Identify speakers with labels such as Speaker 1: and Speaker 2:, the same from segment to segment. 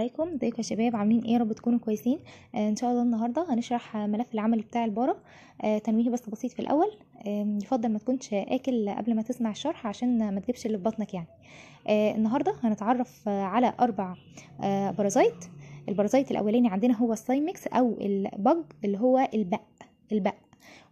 Speaker 1: ازيكم ازيكم يا شباب عاملين ايه رب تكونوا كويسين آه ان شاء الله النهارده هنشرح ملف العمل بتاع الباره آه تنويه بس بسيط في الاول آه يفضل ما تكونش اكل قبل ما تسمع الشرح عشان ما تجيبش اللي في بطنك يعني آه النهارده هنتعرف على اربع آه بارازايت البارازايت الاولاني عندنا هو السايمكس او البج اللي هو البق البق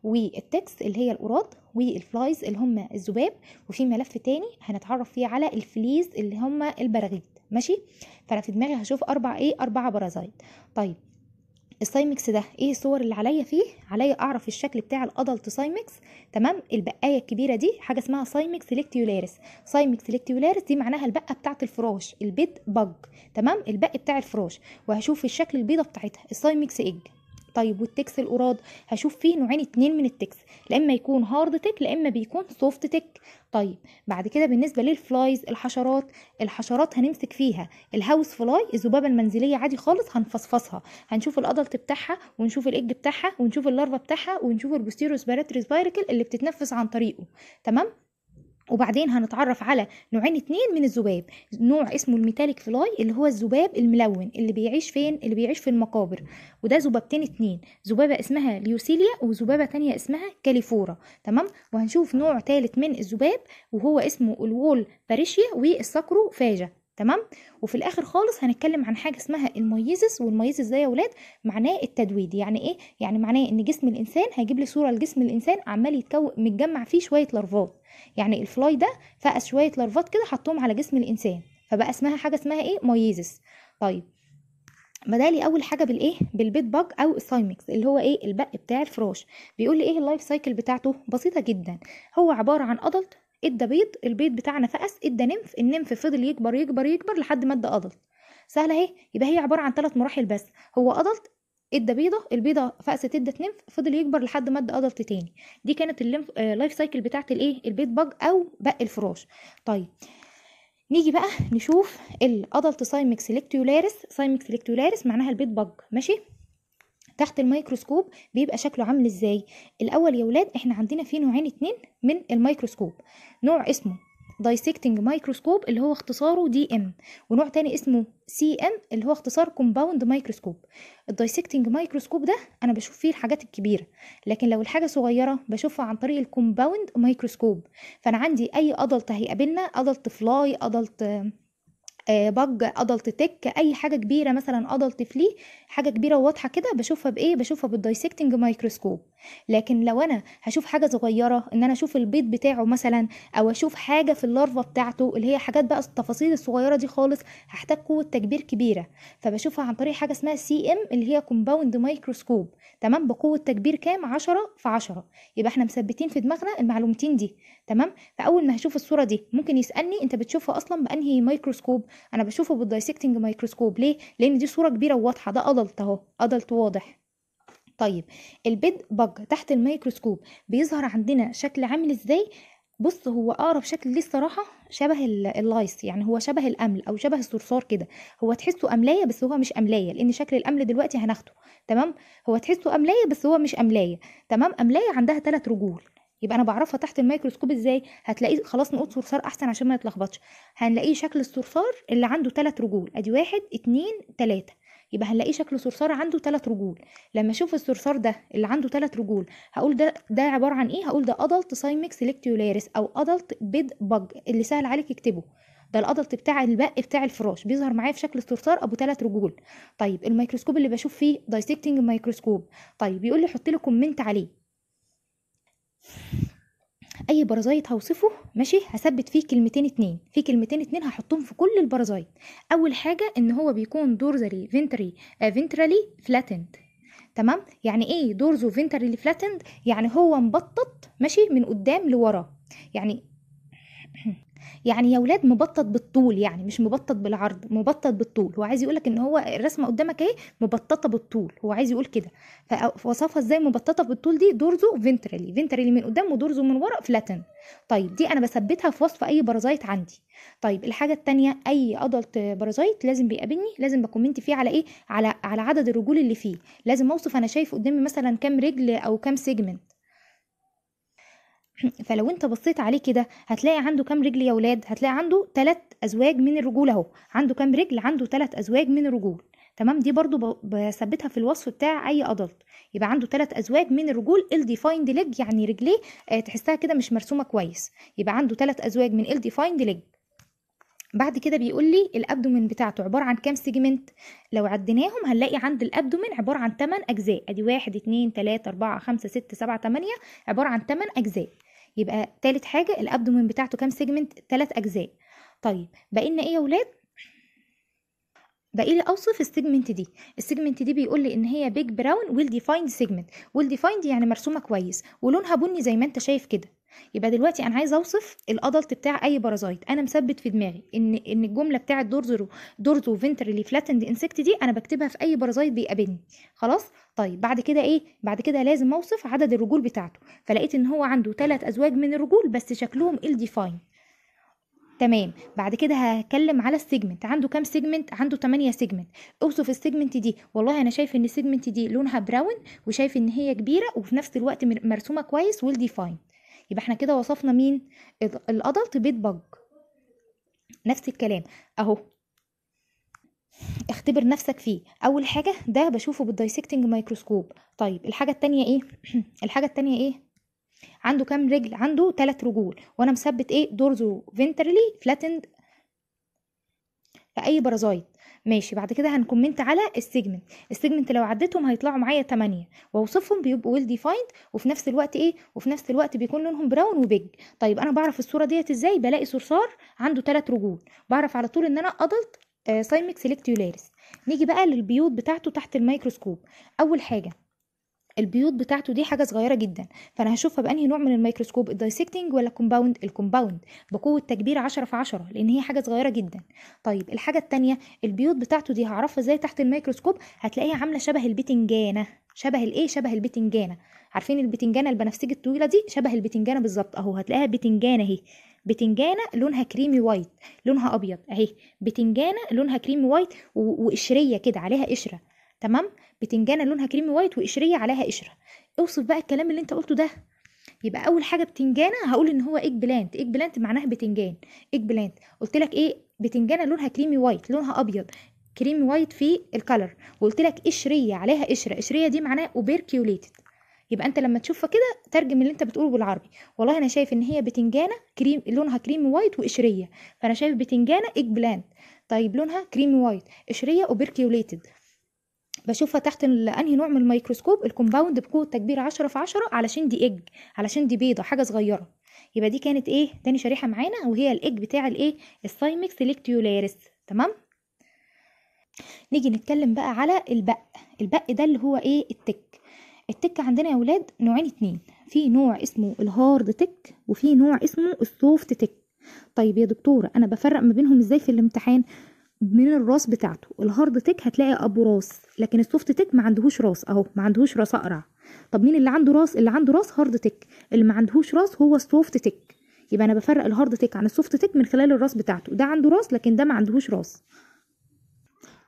Speaker 1: والتكس اللي هي القراض والفلايز اللي هم الذباب وفي ملف تاني هنتعرف فيه على الفليز اللي هم البراغيث ماشي فانا في دماغي هشوف اربع ايه اربع بارازايت طيب السايمكس ده ايه الصور اللي عليا فيه عليا اعرف الشكل بتاع الادلت سايمكس تمام البقايه الكبيره دي حاجه اسمها سايمكس ليكتيولاريس سايمكس ليكتيولاريس دي معناها البقه بتاعه الفراش البيض بج تمام البق بتاع الفراش وهشوف الشكل البيضه بتاعتها السايمكس ايج طيب والتكس القراض هشوف فيه نوعين اتنين من التكس لا اما يكون هارد تك لا اما بيكون سوفت تك طيب بعد كده بالنسبه للفلايز الحشرات الحشرات هنمسك فيها الهاوس فلاي الذبابه المنزليه عادي خالص هنفصفصها هنشوف الادلت بتاعها ونشوف الايج بتاعها ونشوف اللارفا بتاعها ونشوف البوستيروس باراتريس بايركل اللي بتتنفس عن طريقه تمام وبعدين هنتعرف على نوعين اتنين من الذباب نوع اسمه الميتاليك فلاي اللي هو الذباب الملون اللي بيعيش فين اللي بيعيش في المقابر وده ذبابتين اتنين ذبابه اسمها ليوسيليا وذبابه تانية اسمها كاليفورا تمام وهنشوف نوع تالت من الذباب وهو اسمه الوول باريشيا والساكرو فاجا تمام وفي الاخر خالص هنتكلم عن حاجه اسمها الميزس والميزس ده يا ولاد معناه التدويد يعني ايه يعني معناه ان جسم الانسان هيجيب لي صوره لجسم الانسان عمال يتكون متجمع فيه شويه لارفات يعني الفلاي ده فقس شويه لارفات كده حطهم على جسم الانسان فبقى اسمها حاجه اسمها ايه ميزس طيب بدالي اول حاجه بالايه بالبيت باج او السايمكس اللي هو ايه البق بتاع الفراش بيقول لي ايه اللايف سايكل بتاعته بسيطه جدا هو عباره عن ادلت ادى بيض البيض بتاعنا فقس ادى نمف النمف فضل يكبر يكبر يكبر لحد ما ادى ادلت سهله اهي يبقى هي عباره عن ثلاث مراحل بس هو ادلت ادى بيضه البيضه فقست ادت نمف فضل يكبر لحد ما ادى ادلت تاني دي كانت اللايف سايكل بتاعه الايه البيض بج او بق الفراش طيب نيجي بقى نشوف الادلت سايمكس ليكتولاريس سايمكس ليكتولاريس معناها البيض بج ماشي تحت الميكروسكوب بيبقى شكله عامل ازاي الاول يا ولاد احنا عندنا فيه نوعين اتنين من الميكروسكوب نوع اسمه دايسكتنج مايكروسكوب اللي هو اختصاره دي ام ونوع تاني اسمه سي ام اللي هو اختصار كومباوند مايكروسكوب الدايسكتنج مايكروسكوب ده انا بشوف فيه الحاجات الكبيره لكن لو الحاجه صغيره بشوفها عن طريق الكومباوند مايكروسكوب فانا عندي اي ادلت هيقابلنا ادلت فلاي ادلت بج ادلت تك اي حاجه كبيره مثلا ادلت فليه حاجه كبيره وواضحه كده بشوفها بايه بشوفها بالدايسكتنج مايكروسكوب لكن لو انا هشوف حاجه صغيره ان انا اشوف البيض بتاعه مثلا او اشوف حاجه في اللارفا بتاعته اللي هي حاجات بقى التفاصيل الصغيره دي خالص هحتاج قوه تكبير كبيره فبشوفها عن طريق حاجه اسمها سي ام اللي هي كومباوند مايكروسكوب تمام بقوه تكبير كام 10 في 10 يبقى احنا مثبتين في دماغنا المعلومتين دي تمام فاول ما هشوف الصوره دي ممكن يسالني انت بتشوفها اصلا بانهي مايكروسكوب انا بشوفه بالدايسكتنج مايكروسكوب ليه لان دي صوره كبيره وواضحه ده ادلت اهو ادلت واضح طيب البيد بج تحت الميكروسكوب بيظهر عندنا شكل عامل ازاي بص هو اقرب شكل ليه الصراحه شبه اللايس يعني هو شبه الامل او شبه الصرصار كده هو تحسه املايه بس هو مش املايه لان شكل الامل دلوقتي هناخده تمام هو تحسه املايه بس هو مش املايه تمام املايه عندها ثلاث رجول يبقى انا بعرفها تحت الميكروسكوب ازاي هتلاقيه خلاص نقول صرصار احسن عشان ما يتلخبطش هنلاقيه شكل الصرصار اللي عنده ثلاث رجول ادي واحد اتنين تلاته يبقى هنلاقيه شكل صرصار عنده ثلاث رجول لما اشوف الصرصار ده اللي عنده ثلاث رجول هقول ده ده عباره عن ايه هقول ده ادلت سايمكس ليكتيولاريس او ادلت بيد بج اللي سهل عليك اكتبه ده الادلت بتاع البق بتاع الفراش بيظهر معايا في شكل صرصار ابو ثلاث رجول طيب الميكروسكوب اللي بشوف فيه دايسكتنج مايكروسكوب طيب يقول لي حط لي كومنت عليه اي بارازايت هوصفه ماشي هثبت فيه كلمتين اتنين في كلمتين اتنين هحطهم في كل البارازايت اول حاجه ان هو بيكون دورزري فينتري فينترالي فلاتند تمام يعني ايه دورزو فينترالي فلاتند يعني هو مبطط ماشي من قدام لورا يعني يعني يا ولاد مبطط بالطول يعني مش مبطط بالعرض مبطط بالطول هو عايز يقولك ان هو الرسمه قدامك اهي مبططه بالطول هو عايز يقول كده فوصفها ازاي مبططه بالطول دي دورزو فينترالي فينترالي من قدام ودورزو من ورا فلاتن طيب دي انا بثبتها في وصف اي بارازايت عندي طيب الحاجه الثانيه اي ادلت بارازايت لازم بيقابلني لازم بكومنت فيه على ايه على على عدد الرجول اللي فيه لازم اوصف انا شايف قدامي مثلا كام رجل او كام سيجمنت فلو انت بصيت عليه كده هتلاقي عنده كام رجل يا ولاد هتلاقي عنده ثلاث ازواج من الرجول اهو عنده كام رجل عنده ثلاث ازواج من الرجول تمام دي برضو بثبتها في الوصف بتاع اي ادلت يبقى عنده ثلاث ازواج من الرجول ال ديفايند ليج يعني رجليه آه، تحسها كده مش مرسومه كويس يبقى عنده ثلاث ازواج من ال ديفايند ليج بعد كده بيقول لي الابدومين بتاعته عباره عن كام سيجمنت لو عديناهم هنلاقي عند الابدومين عباره عن 8 اجزاء ادي 1 2 3 4 5 6 7 8 عباره عن 8 اجزاء يبقى تالت حاجة الأبدومين بتاعته كام سيجمنت تلات أجزاء طيب بقينا إيه يا ولاد بقي لي اوصف السيجمنت دي السيجمنت دي بيقول لي ان هي بيج براون ويل ديفايند سيجمنت ويل ديفايند يعني مرسومه كويس ولونها بني زي ما انت شايف كده يبقى دلوقتي انا عايزه اوصف الادلت بتاع اي بارازايت انا مثبت في دماغي ان ان الجمله بتاعه دورزو دورزو فينترلي فلاتند انسكت دي انا بكتبها في اي بارازايت بيقابلني خلاص طيب بعد كده ايه بعد كده لازم اوصف عدد الرجول بتاعته فلقيت ان هو عنده ثلاث ازواج من الرجول بس شكلهم ال ديفاين تمام بعد كده هتكلم على السيجمنت عنده كام سيجمنت عنده 8 سيجمنت اوصف السيجمنت دي والله انا شايف ان السيجمنت دي لونها براون وشايف ان هي كبيره وفي نفس الوقت مرسومه كويس ويل ديفاين يبقى احنا كده وصفنا مين الادلت بيت بج نفس الكلام اهو اختبر نفسك فيه اول حاجه ده بشوفه بالدايسكتنج مايكروسكوب طيب الحاجه التانية ايه الحاجه التانية ايه عنده كام رجل عنده ثلاث رجول وانا مثبت ايه دورزو فينترلي فلاتند اي بارازايت ماشي بعد كده هنكومنت على السيجمنت السيجمنت لو عديتهم هيطلعوا معايا 8 واوصفهم بيبقوا ويل ديفايند وفي نفس الوقت ايه وفي نفس الوقت بيكون لونهم براون وبيج طيب انا بعرف الصوره ديت ازاي بلاقي صرصار عنده 3 رجول بعرف على طول ان انا ادلت سايمك سيلكتيولاريس نيجي بقى للبيوت بتاعته تحت الميكروسكوب اول حاجه البيوض بتاعته دي حاجه صغيره جدا فانا هشوفها بانهي نوع من الميكروسكوب الدايسكتنج ولا الكومباوند الكومباوند بقوه تكبير 10 في 10 لان هي حاجه صغيره جدا طيب الحاجه الثانيه البيوض بتاعته دي هعرفها ازاي تحت الميكروسكوب هتلاقيها عامله شبه البتنجانه شبه الايه شبه البتنجانه عارفين البتنجانه البنفسجي الطويله دي شبه البتنجانه بالظبط اهو هتلاقيها بتنجانه اهي بتنجانه لونها كريمي وايت لونها ابيض اهي بتنجانه لونها كريمي وايت وقشريه كده عليها قشره تمام بتنجانه لونها كريمي وايت وقشريه عليها قشره اوصف بقى الكلام اللي انت قلته ده يبقى اول حاجه بتنجانه هقول ان هو ايج بلانت ايج بلانت معناها بتنجان ايج بلانت قلت لك ايه بتنجانه لونها كريمي وايت لونها ابيض كريمي وايت في الكلر وقلت لك قشريه عليها قشره قشريه دي معناها اوبركيوليتد يبقى انت لما تشوفها كده ترجم اللي انت بتقوله بالعربي والله انا شايف ان هي بتنجانه كريم لونها كريمي وايت وقشريه فانا شايف بتنجانه ايج بلانت طيب لونها كريمي وايت قشريه اوبركيوليتد بشوفها تحت انهي نوع من الميكروسكوب الكومباوند بقوه تكبير 10 في 10 علشان دي ايج علشان دي بيضه حاجه صغيره يبقى دي كانت ايه تاني شريحه معانا وهي الايج بتاع الايه السايمكس ليكتيولاريس تمام نيجي نتكلم بقى على البق البق ده اللي هو ايه التك التك عندنا يا ولاد نوعين اتنين في نوع اسمه الهارد تك وفي نوع اسمه السوفت تك طيب يا دكتوره انا بفرق ما بينهم ازاي في الامتحان من الراس بتاعته الهارد تك هتلاقي ابو راس لكن السوفت تك ما عندهوش راس اهو ما عندهوش راس اقرع طب مين اللي عنده راس اللي عنده راس هارد تك اللي ما عندهوش راس هو السوفت تك يبقى انا بفرق الهارد تك عن السوفت تك من خلال الراس بتاعته ده عنده راس لكن ده ما عندهوش راس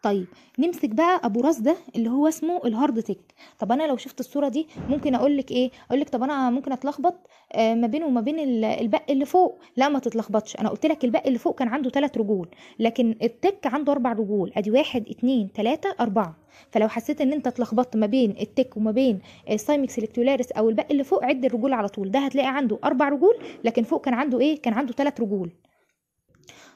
Speaker 1: طيب نمسك بقى ابو راس ده اللي هو اسمه الهارد تك طب انا لو شفت الصوره دي ممكن اقول لك ايه اقول لك طب انا ممكن اتلخبط آه، ما بينه وما بين البق اللي فوق لا ما تتلخبطش انا قلت لك البق اللي فوق كان عنده ثلاث رجول لكن التك عنده اربع رجول ادي واحد اتنين تلاتة اربعة فلو حسيت ان انت اتلخبطت ما بين التك وما بين السايمكس الكتولارس او البق اللي فوق عد الرجول على طول ده هتلاقي عنده اربع رجول لكن فوق كان عنده ايه كان عنده ثلاث رجول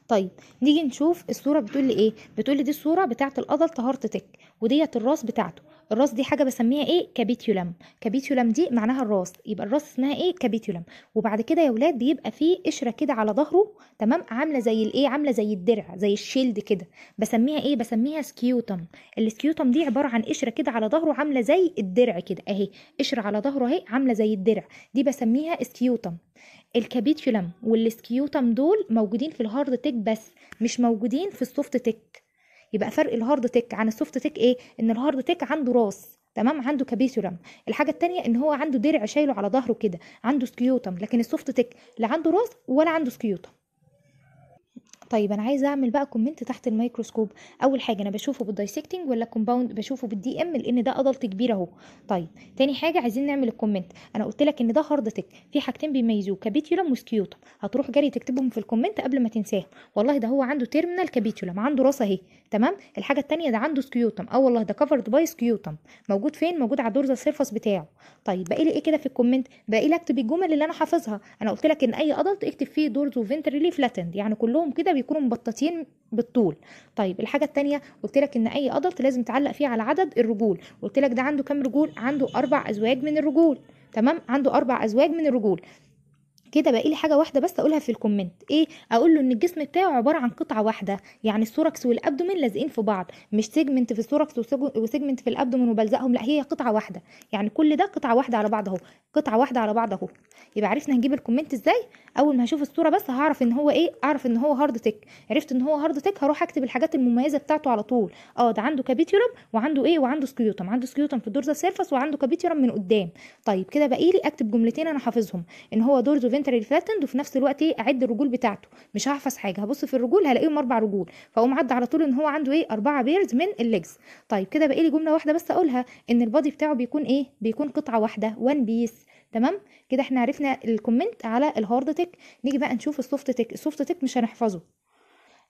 Speaker 1: طيب نيجي نشوف الصوره بتقول لي ايه بتقول لي دي الصوره بتاعه الاضل طهارة تك وديت الراس بتاعته الراس دي حاجه بسميها ايه كابيتيولم كابيتيولم دي معناها الراس يبقى الراس اسمها ايه كابيتيولم وبعد كده يا ولاد بيبقى فيه قشره كده على ظهره تمام عامله زي الايه عامله زي الدرع زي الشيلد كده بسميها ايه بسميها سكيوتم السكيوتم دي عباره عن قشره كده على ظهره عامله زي الدرع كده اهي قشره على ظهره اهي عامله زي الدرع دي بسميها سكيوتم الكابيتولم والسكيوتم دول موجودين في الهارد تك بس مش موجودين في السوفت تك يبقى فرق الهارد تك عن السوفت تك ايه ان الهارد تك عنده راس تمام عنده كابيتولم الحاجه التانية ان هو عنده درع شايله على ظهره كده عنده سكيوتم لكن السوفت تك لا عنده راس ولا عنده سكيوتم طيب انا عايزه اعمل بقى كومنت تحت الميكروسكوب اول حاجه انا بشوفه بالدايسكتنج ولا كومباوند بشوفه بالدي ام لان ده ادلت كبير اهو طيب تاني حاجه عايزين نعمل الكومنت انا قلت لك ان ده هارد تك في حاجتين بيميزوه كابيتولم وسكيوتم هتروح جري تكتبهم في الكومنت قبل ما تنساهم والله ده هو عنده تيرمينال كابيتولم عنده راس اهي تمام الحاجه الثانيه ده عنده سكيوتم اه والله ده كفرد باي سكيوتم موجود فين موجود على الدورزا سيرفس بتاعه طيب باقي لي ايه كده في الكومنت باقي لي اكتب الجمل اللي انا حافظها انا قلت لك ان اي ادلت اكتب فيه دورز وفنترلي فلاتند يعني كلهم كده بيكونوا مبططين بالطول طيب الحاجه الثانيه قلت لك ان اي ادلت لازم تعلق فيه على عدد الرجول قلت لك ده عنده كام رجول عنده اربع ازواج من الرجول تمام عنده اربع ازواج من الرجول كده بقى لي حاجه واحده بس اقولها في الكومنت ايه اقول له ان الجسم بتاعه عباره عن قطعه واحده يعني السوركس والابدومين لازقين في بعض مش سيجمنت في السوركس وسيجمنت في الابدومين وبلزقهم لا هي قطعه واحده يعني كل ده قطعه واحده على بعض اهو قطعه واحده على بعض اهو يبقى عرفنا هنجيب الكومنت ازاي اول ما هشوف الصوره بس هعرف ان هو ايه اعرف ان هو هارد تك عرفت ان هو هارد تك هروح اكتب الحاجات المميزه بتاعته على طول اه ده عنده كابيتيوم وعنده ايه وعنده سكيوتم عنده سكيوتم في الدورزا سيرفس وعنده كابيتيوم من قدام طيب كده بقى لي اكتب جملتين انا حافظهم ان هو دورزو الانتريال فلاتند وفي نفس الوقت ايه اعد الرجول بتاعته مش هحفظ حاجه هبص في الرجول هلاقيهم اربع رجول فاقوم عد على طول ان هو عنده ايه اربعه بيرز من الليجز طيب كده بقى لي جمله واحده بس اقولها ان البادي بتاعه بيكون ايه بيكون قطعه واحده وان بيس تمام كده احنا عرفنا الكومنت على الهارد تك نيجي بقى نشوف السوفت تك السوفت تك مش هنحفظه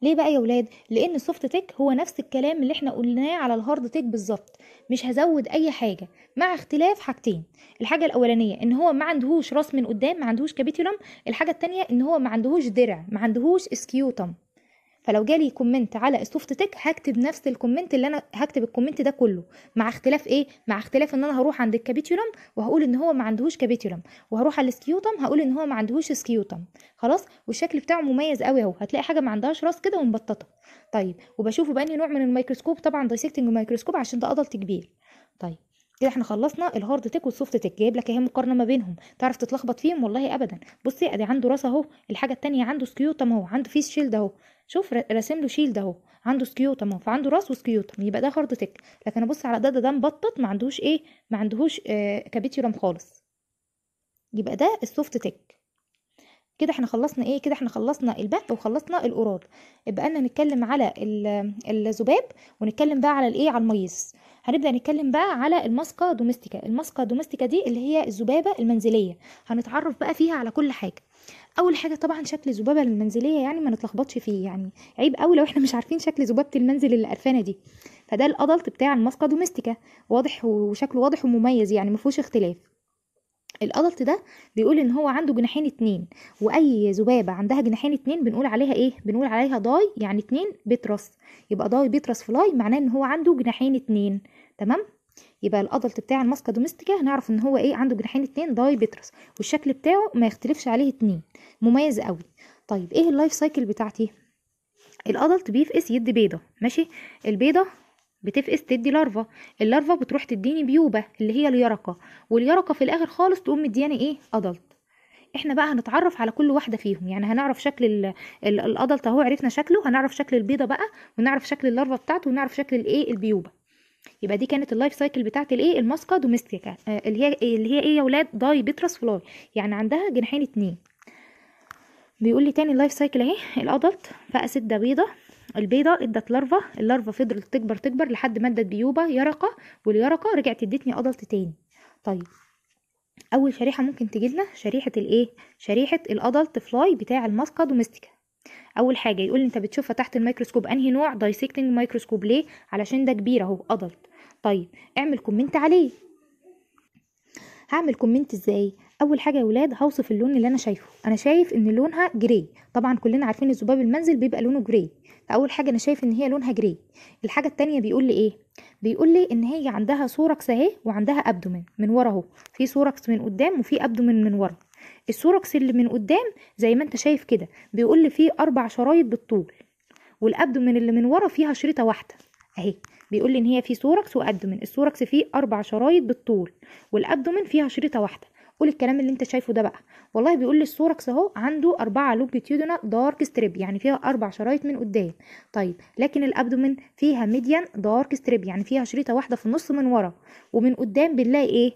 Speaker 1: ليه بقى يا ولاد لان السوفت تك هو نفس الكلام اللي احنا قلناه على الهارد تك بالظبط مش هزود اي حاجه مع اختلاف حاجتين الحاجه الاولانيه ان هو ما عندهوش راس من قدام ما عندهوش كابيتولم الحاجه الثانيه ان هو ما عندهوش درع ما عندهوش اسكيوتم فلو جالي كومنت على السوفت تك هكتب نفس الكومنت اللي انا هكتب الكومنت ده كله مع اختلاف ايه مع اختلاف ان انا هروح عند الكابيتولم وهقول ان هو ما عندهوش كابيتولم وهروح على السكيوتم هقول ان هو ما عندهوش سكيوتم خلاص والشكل بتاعه مميز قوي اهو هتلاقي حاجه ما عندهاش راس كده ومبططه طيب وبشوفه باني نوع من الميكروسكوب طبعا دايسكتنج مايكروسكوب عشان ده ادلت كبير طيب كده إيه، احنا خلصنا الهارد تك والسوفت تك جايب لك اهي مقارنه ما بينهم تعرف تتلخبط فيهم والله ابدا بصي ادي عنده راس اهو الحاجه التانية عنده سكيوت اهو عنده فيس شيلد اهو شوف راسم له شيلد اهو عنده سكيوت اهو فعنده راس وسكيوت يبقى ده هارد تك لكن ابص على ده ده ده مبطط ما عندهوش ايه ما عندهوش آه كابيتيولم خالص يبقى ده السوفت تك كده احنا خلصنا ايه كده احنا خلصنا البث وخلصنا الاوراد يبقى انا نتكلم على الذباب ونتكلم بقى على الايه على الميز هنبدا نتكلم بقى على الماسكا دوميستيكا الماسكا دوميستيكا دي اللي هي الذبابه المنزليه هنتعرف بقى فيها على كل حاجه اول حاجه طبعا شكل الذبابه المنزليه يعني ما نتلخبطش فيه يعني عيب قوي لو احنا مش عارفين شكل ذبابه المنزل اللي قرفانه دي فده الادلت بتاع الماسكا دوميستيكا واضح وشكله واضح ومميز يعني ما فيهوش اختلاف الادلت ده بيقول ان هو عنده جناحين اتنين واي ذبابه عندها جناحين اتنين بنقول عليها ايه بنقول عليها ضاي يعني اتنين بيترس يبقى ضاي بيترس فلاي معناه ان هو عنده جناحين اتنين تمام يبقى الادلت بتاع الماسكا دوميستيكا هنعرف ان هو ايه عنده جناحين اتنين داي بيترس والشكل بتاعه ما يختلفش عليه اتنين مميز قوي طيب ايه اللايف سايكل بتاعتي الادلت بيفقس يدي بيضه ماشي البيضه بتفقس تدي لارفا اللارفا بتروح تديني بيوبه اللي هي اليرقه واليرقه في الاخر خالص تقوم مدياني ايه ادلت احنا بقى هنتعرف على كل واحده فيهم يعني هنعرف شكل الادلت اهو عرفنا شكله هنعرف شكل البيضه بقى ونعرف شكل اللارفا بتاعته ونعرف شكل الايه البيوبه يبقى دي كانت اللايف سايكل بتاعت الايه الماسكا آه، دوميستيكا اللي هي إيه؟ اللي هي ايه يا ولاد داي بيترس فلاي يعني عندها جناحين اتنين بيقول لي تاني اللايف سايكل اهي الادلت بقى ده بيضه البيضه ادت لارفا اللارفا فضلت تكبر تكبر لحد ما ادت بيوبه يرقه واليرقه رجعت ادتني ادلت تاني طيب اول شريحه ممكن تجيلنا شريحه الايه شريحه الادلت فلاي بتاع الماسكا دوميستيكا اول حاجه يقول لي انت بتشوفها تحت الميكروسكوب انهي نوع دايسكتنج مايكروسكوب ليه علشان ده كبير اهو ادلت طيب اعمل كومنت عليه هعمل كومنت ازاي اول حاجه يا ولاد هوصف اللون اللي انا شايفه انا شايف ان لونها جري طبعا كلنا عارفين الذباب المنزل بيبقى لونه جري فاول حاجه انا شايف ان هي لونها جري الحاجه التانية بيقول لي ايه بيقول لي ان هي عندها سوركس اهي وعندها ابدومن من ورا اهو في سوركس من قدام وفي ابدومن من ورا السوركس اللي من قدام زي ما انت شايف كده بيقول لي فيه اربع شرايط بالطول والابدومين اللي من ورا فيها شريطه واحده اهي بيقول لي ان هي فيه سوركس وابدومين السوركس فيه اربع شرايط بالطول والابدومين فيها شريطه واحده قول الكلام اللي انت شايفه ده بقى والله بيقول لي السوركس اهو عنده أربعة لونجيتيودونال دارك ستريب يعني فيها أربع شرايط من قدام طيب لكن الأبدومين فيها ميديان دارك ستريب يعني فيها شريطة واحدة في النص من ورا ومن قدام بنلاقي ايه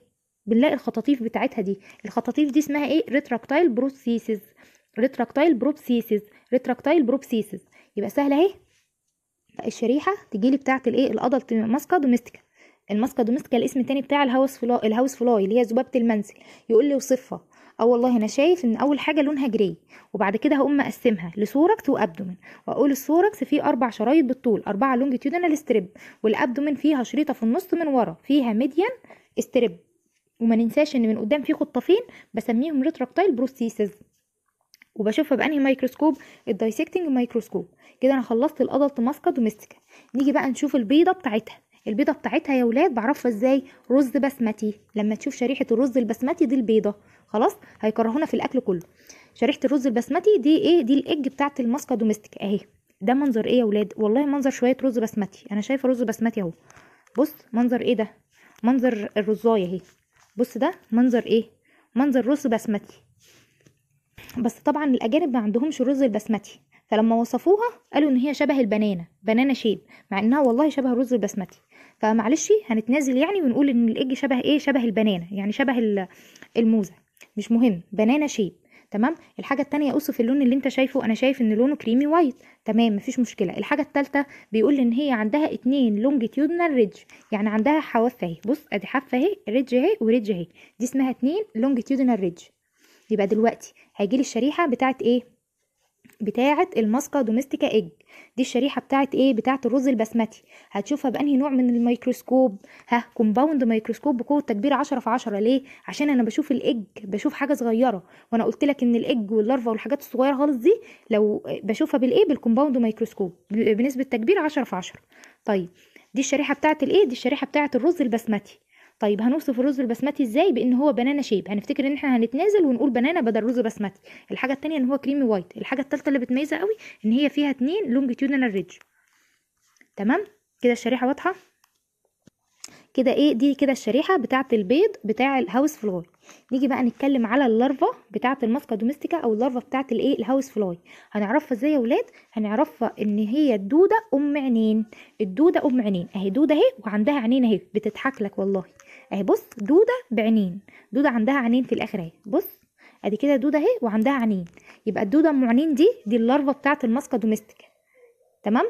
Speaker 1: بنلاقي الخطاطيف بتاعتها دي الخطاطيف دي اسمها ايه ريتراكتايل بروبسيسز ريتراكتايل بروبسيسز ريتراكتايل بروبسيسز يبقى سهله اهي الشريحه تجيلي بتاعه الايه الادلت ماسكه دوميستيكا الماسكه دوميستيكا الاسم التاني بتاع الهاوس فلاي الهاوس فلاي اللي هي ذبابه المنزل يقول لي وصفها اه والله انا شايف ان اول حاجه لونها جري وبعد كده هقوم مقسمها لسوركس وابدومن واقول السوركس فيه اربع شرايط بالطول اربعه لونجيتيودينال ستريب والابدومن فيها شريطه في النص من ورا فيها ميديان ستريب وما ننساش ان من قدام في خطافين بسميهم ريتراكتايل بروسيسز وبشوفها بانهي مايكروسكوب الدايسكتنج مايكروسكوب كده انا خلصت الادلت ماسكا دوميستيكا نيجي بقى نشوف البيضه بتاعتها البيضه بتاعتها يا ولاد بعرفها ازاي رز بسمتي لما تشوف شريحه الرز البسمتي دي البيضه خلاص هيكرهونا في الاكل كله شريحه الرز البسمتي دي ايه دي الاج بتاعت الماسكا دوميستيك اهي ده منظر ايه يا ولاد والله منظر شويه رز بسمتي انا شايفه رز بسمتي اهو بص منظر ايه ده منظر الرزايه اهي بص ده منظر ايه منظر رز بسمتي بس طبعا الاجانب ما عندهمش الرز البسمتي فلما وصفوها قالوا ان هي شبه البنانه بنانا شيب مع انها والله شبه الرز البسمتي فمعلش هنتنازل يعني ونقول ان الايج شبه ايه شبه البنانه يعني شبه الموزه مش مهم بنانا شيب تمام الحاجه الثانيه اوصف اللون اللي انت شايفه انا شايف ان لونه كريمي وايت تمام مفيش مشكله الحاجه الثالثه بيقول ان هي عندها اتنين لونجيتيودنال ريدج يعني عندها حواف اهي بص ادي حافه اهي ريدج اهي وريدج اهي دي اسمها اتنين لونجيتيودنال ريدج يبقى دلوقتي هيجيلي الشريحه بتاعت ايه بتاعه الماسكا دوميستيكا ايج دي الشريحه بتاعه ايه بتاعه الرز البسمتي هتشوفها بانهي نوع من الميكروسكوب ها كومباوند ميكروسكوب بقوه تكبير 10 في 10 ليه عشان انا بشوف الايج بشوف حاجه صغيره وانا قلت لك ان الايج واللارفا والحاجات الصغيره خالص دي لو بشوفها بالايه بالكومباوند ميكروسكوب بنسبه تكبير 10 في 10 طيب دي الشريحه بتاعه الايه دي الشريحه بتاعه الرز البسمتي طيب هنوصف الرز البسمتي ازاي بان هو بنانا شيب هنفتكر ان احنا هنتنازل ونقول بنانا بدل رز بسمتي الحاجه الثانيه ان هو كريمي وايت الحاجه الثالثه اللي بتميزها قوي ان هي فيها اتنين لونجيتيودنال ريدج تمام كده الشريحه واضحه كده ايه دي كده الشريحه بتاعه البيض بتاع الهاوس فلاي نيجي بقى نتكلم على اللارفا بتاعه الماسكا دوميستيكا او اللارفا بتاعه الايه الهاوس فلاي هنعرفها ازاي يا ولاد هنعرفها ان هي الدوده ام عينين الدوده ام عينين اهي دوده اهي وعندها عينين اهي بتضحك لك والله اهي بص دوده بعينين دوده عندها عينين في الاخر اهي بص ادي كده دوده اهي وعندها عينين يبقى الدوده ام عينين دي دي اللارفا بتاعه الماسكا دوميستيكا تمام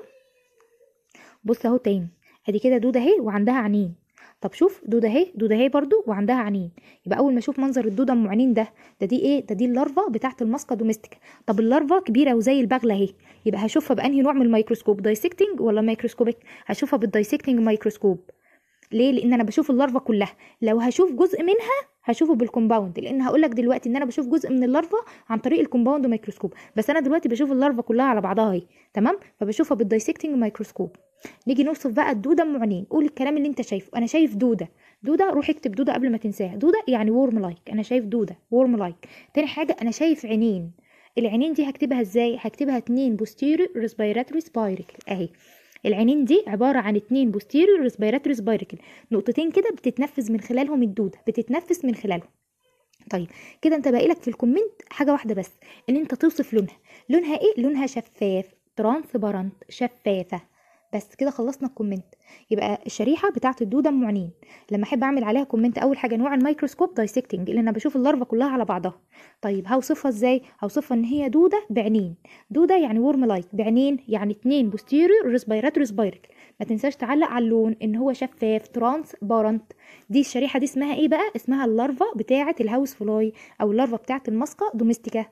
Speaker 1: بص اهو تاني ادي كده دوده اهي وعندها عينين طب شوف دودة اهي دودة اهي برضو وعندها عنين يبقى اول ما اشوف منظر الدودة ام عنين ده ده دي ايه ده دي اللارفا بتاعه الماسكا دوميستيكا طب اللارفا كبيره وزي البغله اهي يبقى هشوفها بانهي نوع من الميكروسكوب دايسكتنج ولا مايكروسكوبيك هشوفها بالدايسكتنج مايكروسكوب ليه لان انا بشوف اللارفا كلها لو هشوف جزء منها هشوفه بالكومباوند لان هقول لك دلوقتي ان انا بشوف جزء من اللارفا عن طريق الكومباوند مايكروسكوب بس انا دلوقتي بشوف اللارفا كلها على بعضها اهي تمام فبشوفها بالدايسكتنج مايكروسكوب نيجي نوصف بقى الدوده ام عينين قول الكلام اللي انت شايفه انا شايف دوده دوده روح اكتب دوده قبل ما تنساها دوده يعني ورم لايك انا شايف دوده ورم لايك تاني حاجه انا شايف عينين العينين دي هكتبها ازاي هكتبها اتنين بوستيري ريسبيراتوري سبايركل اهي العينين دي عبارة عن اتنين بوستيري ريسبيراتوري سبايركل نقطتين كده بتتنفس من خلالهم الدودة بتتنفس من خلالهم طيب كده انت باقي لك في الكومنت حاجه واحده بس ان انت توصف لونها لونها ايه لونها شفاف ترانسبرنت شفافه بس كده خلصنا الكومنت يبقى الشريحه بتاعه الدوده ام لما احب اعمل عليها كومنت اول حاجه نوع الميكروسكوب دايسكتنج اللي انا بشوف اللارفا كلها على بعضها طيب هوصفها ازاي هوصفها ان هي دوده بعينين دوده يعني ورم لايك بعينين يعني اتنين بوستيريور ريسبيراتوري سبايرك ما تنساش تعلق على اللون ان هو شفاف ترانس بارنت دي الشريحه دي اسمها ايه بقى اسمها اللارفا بتاعه الهاوس فلاي او اللارفا بتاعه الماسكه دوميستيكا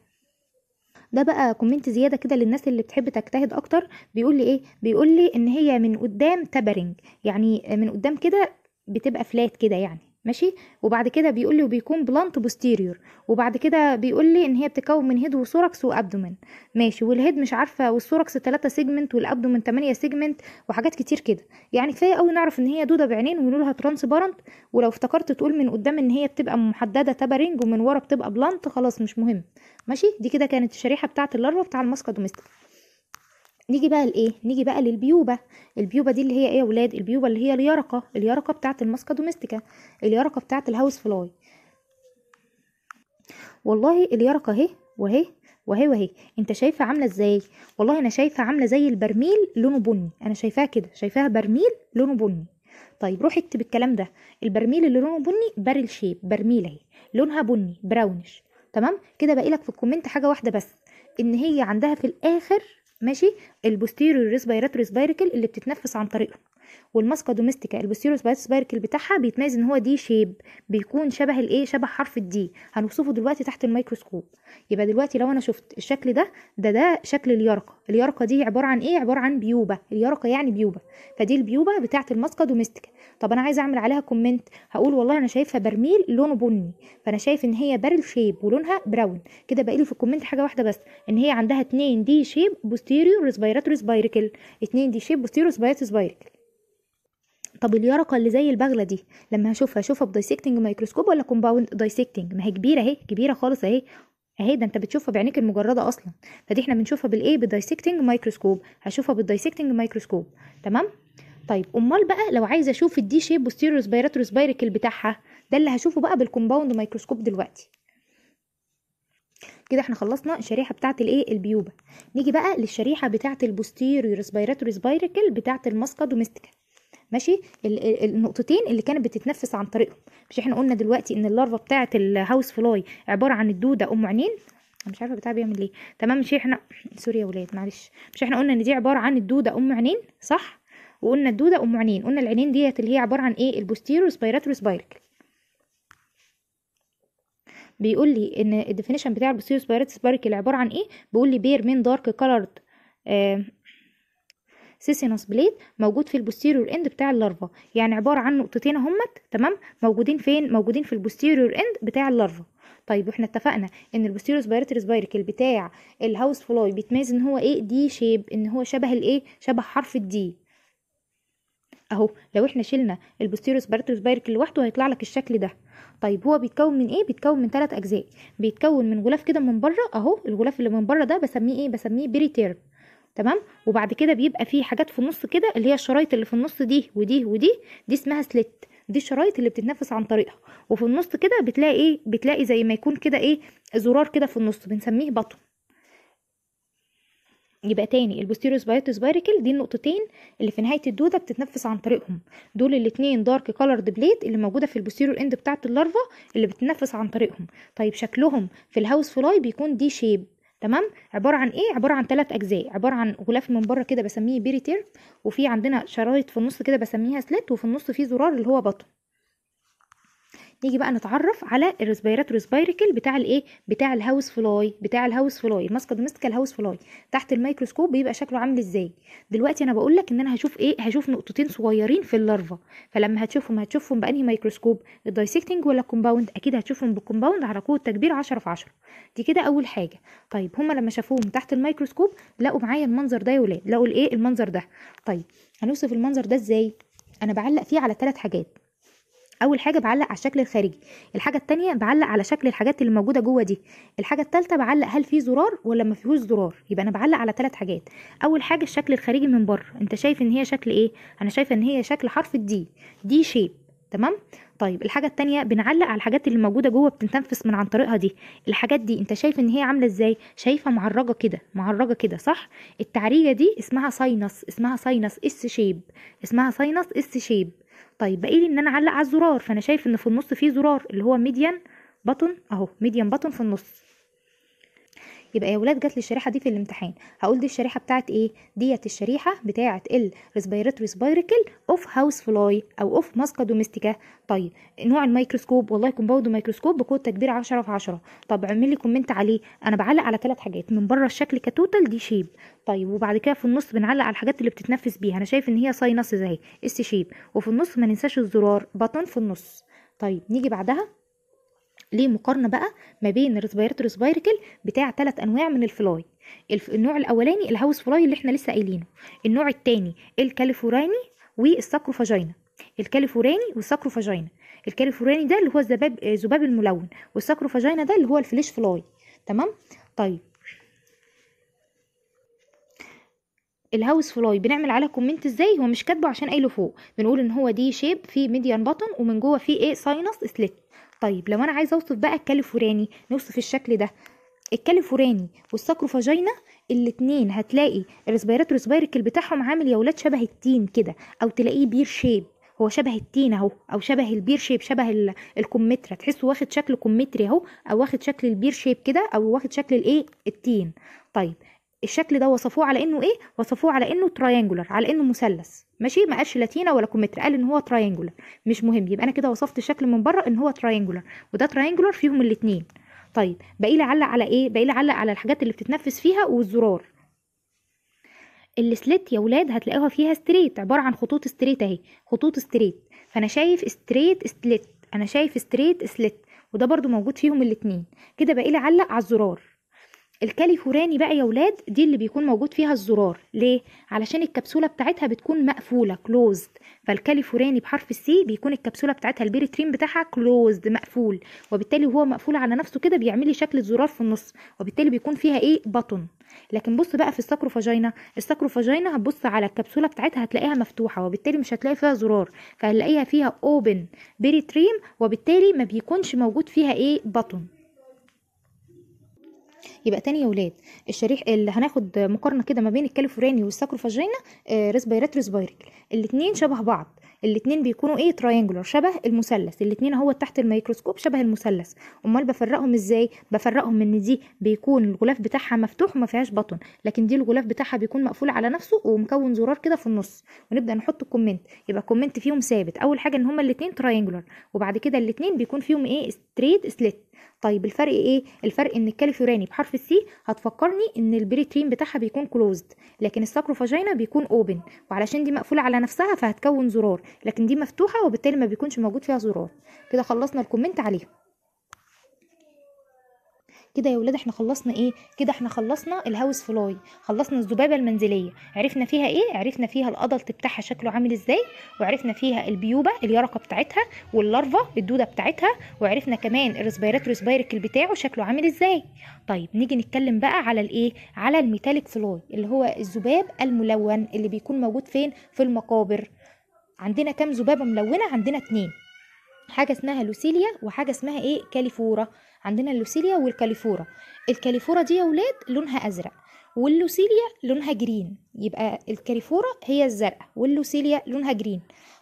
Speaker 1: ده بقى كومنت زياده كده للناس اللي بتحب تجتهد اكتر بيقول لي ايه بيقول لي ان هي من قدام تبرنج يعني من قدام كده بتبقى فلات كده يعني ماشي وبعد كده بيقول لي وبيكون بلانت بوستيريور وبعد كده بيقول لي ان هي بتكون من هيد وسوركس وابدومن ماشي والهيد مش عارفه والسوركس 3 سيجمنت والابدومن 8 سيجمنت وحاجات كتير كده يعني كفايه قوي نعرف ان هي دوده بعينين ونقولها ترانسبارنت ولو افتكرت تقول من قدام ان هي بتبقى محدده تبرنج ومن ورا بتبقى بلانت خلاص مش مهم ماشي دي كده كانت الشريحه بتاعه اللارفا بتاع الماسكا دوميستيك نيجي بقى لايه نيجي بقى للبيوبه البيوبه دي اللي هي ايه يا ولاد البيوبه اللي هي اليرقه اليرقه بتاعه الماسكا دوميستيكا اليرقه بتاعه الهاوس فلاي والله اليرقه اهي وهي وهي وهي انت شايفه عامله ازاي والله انا شايفه عامله زي البرميل لونه بني انا شايفاها كده شايفاها برميل لونه بني طيب روح اكتب الكلام ده البرميل اللي لونه بني بارل شيب برميل اهي لونها بني براونش تمام كده باقي لك في الكومنت حاجه واحده بس ان هي عندها في الاخر ماشي البوستيريور ريسبيراتوري سبايركل اللي بتتنفس عن طريقه والماسكا دوميستيكا البستيروس سبايركل بتاعها بيتميز ان هو دي شيب بيكون شبه الايه شبه حرف الدي هنوصفه دلوقتي تحت الميكروسكوب يبقى دلوقتي لو انا شفت الشكل ده ده ده شكل اليرقه اليرقه دي عباره عن ايه عباره عن بيوبه اليرقه يعني بيوبه فدي البيوبه بتاعه الماسكا دوميستيكا طب انا عايزه اعمل عليها كومنت هقول والله انا شايفها برميل لونه بني فانا شايف ان هي بارل شيب ولونها براون كده بقى لي في الكومنت حاجه واحده بس ان هي عندها 2 دي شيب بوستيريو ريسبيراتوري سبايركل 2 دي شيب بوستيريو سبايركل طب اليرقة اللي زي البغلة دي لما هشوفها هشوفها بدايسكتنج مايكروسكوب ولا كومباوند دايسكتنج ما هي كبيرة اهي كبيرة خالص اهي اهي ده انت بتشوفها بعينيك المجرده اصلا فدي احنا بنشوفها بالايه بالدايسكتنج مايكروسكوب هشوفها بالدايسكتنج مايكروسكوب تمام طيب امال بقى لو عايزه اشوف الدي شيب بوستيريو سبيراتور سبيركل بتاعها ده اللي هشوفه بقى بالكومباوند مايكروسكوب دلوقتي كده احنا خلصنا الشريحه بتاعه الايه البيوبه نيجي بقى للشريحه بتاعه البوستيريو سبيراتور سبيركل بتاعه الماسكا دوميستيكال ماشي النقطتين اللي كانت بتتنفس عن طريقهم مش احنا قلنا دلوقتي ان اللارفا بتاعه الهاوس فلاي عباره عن الدوده ام عينين انا مش عارفه بتاع بيعمل ايه تمام مش احنا سوري يا ولاد معلش مش احنا قلنا ان دي عباره عن الدوده ام عينين صح وقلنا الدوده ام عينين قلنا العينين ديت اللي هي عباره عن ايه البوستيرو سبايراتور سبايركل بيقول لي ان الديفينيشن بتاع البوستيرو سبايراتور سبايركل عباره عن ايه بيقول لي بير من دارك آه، كلرد سيسينوس بليد موجود في البوستيريور اند بتاع اللارفا يعني عباره عن نقطتين اهمت تمام موجودين فين موجودين في البوستيريور اند بتاع اللارفا طيب واحنا اتفقنا ان البوستيريوس سبايرتري سبايركل بتاع الهاوس فلاي بيتميز ان هو ايه دي شيب ان هو شبه الايه شبه حرف الدي اهو لو احنا شلنا البوستيريوس سبايرتري سبايركل لوحده هيطلع لك الشكل ده طيب هو بيتكون من ايه بيتكون من ثلاث اجزاء بيتكون من غلاف كده من بره اهو الغلاف اللي من بره ده بسميه ايه بسميه بيريتيرب تمام وبعد كده بيبقى فيه حاجات في النص كده اللي هي الشرايط اللي في النص دي ودي ودي دي اسمها سلت دي الشرايط اللي بتتنفس عن طريقها وفي النص كده بتلاقي ايه بتلاقي زي ما يكون كده ايه زرار كده في النص بنسميه بطن يبقى تاني البوستيريو سبايتس بايريكل دي النقطتين اللي في نهايه الدوده بتتنفس عن طريقهم دول الاثنين دارك كولرد بليد اللي موجوده في البوستيريو اند بتاعه اللارفا اللي بتتنفس عن طريقهم طيب شكلهم في الهاوس فلاي بيكون دي شيب تمام عباره عن ايه عباره عن ثلاث اجزاء عباره عن غلاف من بره كده بسميه بيري وفي عندنا شرايط في النص كده بسميها سلت وفي النص في زرار اللي هو بطن نيجي بقى نتعرف على الريسبيراتوري سبايركل بتاع الايه بتاع الهاوس فلاي بتاع الهاوس فلاي ماسكه دوميستيكال هاوس فلاي تحت الميكروسكوب بيبقى شكله عامل ازاي دلوقتي انا بقول لك ان انا هشوف ايه هشوف نقطتين صغيرين في اللارفا فلما هتشوفهم هتشوفهم بانهي ميكروسكوب الدايسكتنج ولا الكومباوند اكيد هتشوفهم بالكومباوند على قوه تكبير 10 في 10 دي كده اول حاجه طيب هما لما شافوهم تحت الميكروسكوب لقوا معايا المنظر ده يا ولاد لقوا الايه المنظر ده طيب هنوصف المنظر ده ازاي انا بعلق فيه على ثلاث حاجات اول حاجه بعلق على الشكل الخارجي الحاجه الثانيه بعلق على شكل الحاجات اللي موجوده جوه دي الحاجه الثالثه بعلق هل في زرار ولا ما فيهوش زرار يبقى انا بعلق على ثلاث حاجات اول حاجه الشكل الخارجي من بره انت شايف ان هي شكل ايه انا شايفه ان هي شكل حرف الدي دي شيب تمام طيب الحاجه الثانيه بنعلق على الحاجات اللي موجوده جوه بتنتنفس من عن طريقها دي الحاجات دي انت شايف ان هي عامله ازاي شايفه معرجه كده معرجه كده صح التعريجه دي اسمها ساينس اسمها ساينس اس شيب اسمها ساينس اس شيب طيب باقي لي ان انا اعلق على الزرار فانا شايف ان في النص فيه زرار اللي هو ميديان بطن اهو ميديان بطن في النص يبقى يا ولاد جات لي الشريحه دي في الامتحان هقول دي الشريحه بتاعت ايه ديت الشريحه بتاعه الريسبيراتوري سبايركل اوف هاوس فلاي او اوف ماسكا دوميستيكا طيب نوع الميكروسكوب والله يكون برضه ميكروسكوب بكود تكبير 10 في 10 طب اعمل لي كومنت عليه انا بعلق على ثلاث حاجات من بره الشكل كتوتال دي شيب طيب وبعد كده في النص بنعلق على الحاجات اللي بتتنفس بيها انا شايف ان هي ساينس اهي اس شيب وفي النص ما ننساش الزرار بطن في النص طيب نيجي بعدها ليه مقارنه بقى ما بين الريسبيراتوري سبايركل بتاع ثلاث انواع من الفلاي النوع الاولاني الهاوس فلاي اللي احنا لسه قايلينه النوع الثاني الكاليفوراني والساكروفاجينا الكاليفوراني والساكروفاجينا الكاليفوراني ده اللي هو الذباب ذباب الملون والساكروفاجينا ده اللي هو الفليش فلاي تمام طيب الهاوس فلاي بنعمل عليها كومنت ازاي هو مش كاتبه عشان قايله فوق بنقول ان هو دي شيب فيه ميديان بطن ومن جوه فيه ايه ساينس سليت طيب لو انا عايزه اوصف بقى الكاليفوراني نوصف الشكل ده الكاليفوراني والساكروفاجينا الاتنين هتلاقي الرسبيراتور سبايركل بتاعهم عامل يا ولاد شبه التين كده او تلاقيه بير شيب هو شبه التين اهو او شبه البير شيب شبه الكمتره تحسه واخد شكل كمتري اهو او واخد شكل البير شيب كده او واخد شكل الايه التين طيب الشكل ده وصفوه على انه ايه وصفوه على انه تراينجولر على انه مثلث ماشي ما قالش لاتينا ولا كومتر قال ان هو تراينجولر مش مهم يبقى انا كده وصفت الشكل من بره ان هو تراينجولر وده تراينجولر فيهم الاثنين طيب بقي لي اعلق على ايه بقي لي اعلق على الحاجات اللي بتتنفس فيها والزرار السليت يا ولاد هتلاقوها فيها ستريت عباره عن خطوط ستريت اهي خطوط ستريت فانا شايف ستريت سليت انا شايف ستريت سليت وده برضو موجود فيهم الاتنين كده بقى لي اعلق على الزرار الكاليفوراني بقى يا ولاد دي اللي بيكون موجود فيها الزرار ليه علشان الكبسوله بتاعتها بتكون مقفوله كلوزد فالكاليفوراني بحرف السي بيكون الكبسوله بتاعتها البيريترين بتاعها كلوزد مقفول وبالتالي وهو مقفول على نفسه كده بيعمل لي شكل الزرار في النص وبالتالي بيكون فيها ايه بطن لكن بص بقى في الساكروفاجينا الساكروفاجينا هتبص على الكبسوله بتاعتها هتلاقيها مفتوحه وبالتالي مش هتلاقي فيها زرار فهنلاقيها فيها اوبن بيريتريم وبالتالي ما بيكونش موجود فيها ايه بطن يبقى تاني يا ولاد الشريح اللي هناخد مقارنه كده ما بين الكاليفوراني والساكروفاجينا آه ريسبيراتوري الاثنين شبه بعض الاثنين بيكونوا ايه تراينجولار شبه المثلث الاثنين اهو تحت الميكروسكوب شبه المثلث امال بفرقهم ازاي بفرقهم ان دي بيكون الغلاف بتاعها مفتوح وما فيهاش بطن لكن دي الغلاف بتاعها بيكون مقفول على نفسه ومكون زرار كده في النص ونبدا نحط الكومنت يبقى الكومنت فيهم ثابت اول حاجه ان هما الاثنين تراينجولار وبعد كده الاثنين بيكون فيهم ايه ستريت سليت طيب الفرق ايه الفرق ان الكاليفوراني بحرف السي هتفكرني ان البريترين بتاعها بيكون كلوزد لكن الساكروفاجينا بيكون اوبن وعلشان دي مقفوله على نفسها فهتكون زرار لكن دي مفتوحه وبالتالي ما بيكونش موجود فيها زرار كده خلصنا الكومنت عليهم كده يا ولاد احنا خلصنا ايه كده احنا خلصنا الهاوس فلاي خلصنا الذبابه المنزليه عرفنا فيها ايه عرفنا فيها الادلت بتاعها شكله عامل ازاي وعرفنا فيها البيوبه اليرقه بتاعتها واللارفا الدوده بتاعتها وعرفنا كمان الريسبيراتوري سبايركل بتاعه شكله عامل ازاي طيب نيجي نتكلم بقى على الايه على الميتاليك فلاي اللي هو الذباب الملون اللي بيكون موجود فين في المقابر عندنا كام ذبابه ملونه عندنا اتنين حاجه اسمها لوسيليا وحاجه اسمها ايه كاليفورا عندنا اللوسيليا والكاليفورا الكاليفورا دي يا ولاد لونها ازرق واللوسيليا لونها جرين يبقى الكاليفورا هي الزرقاء واللوسيليا لونها جرين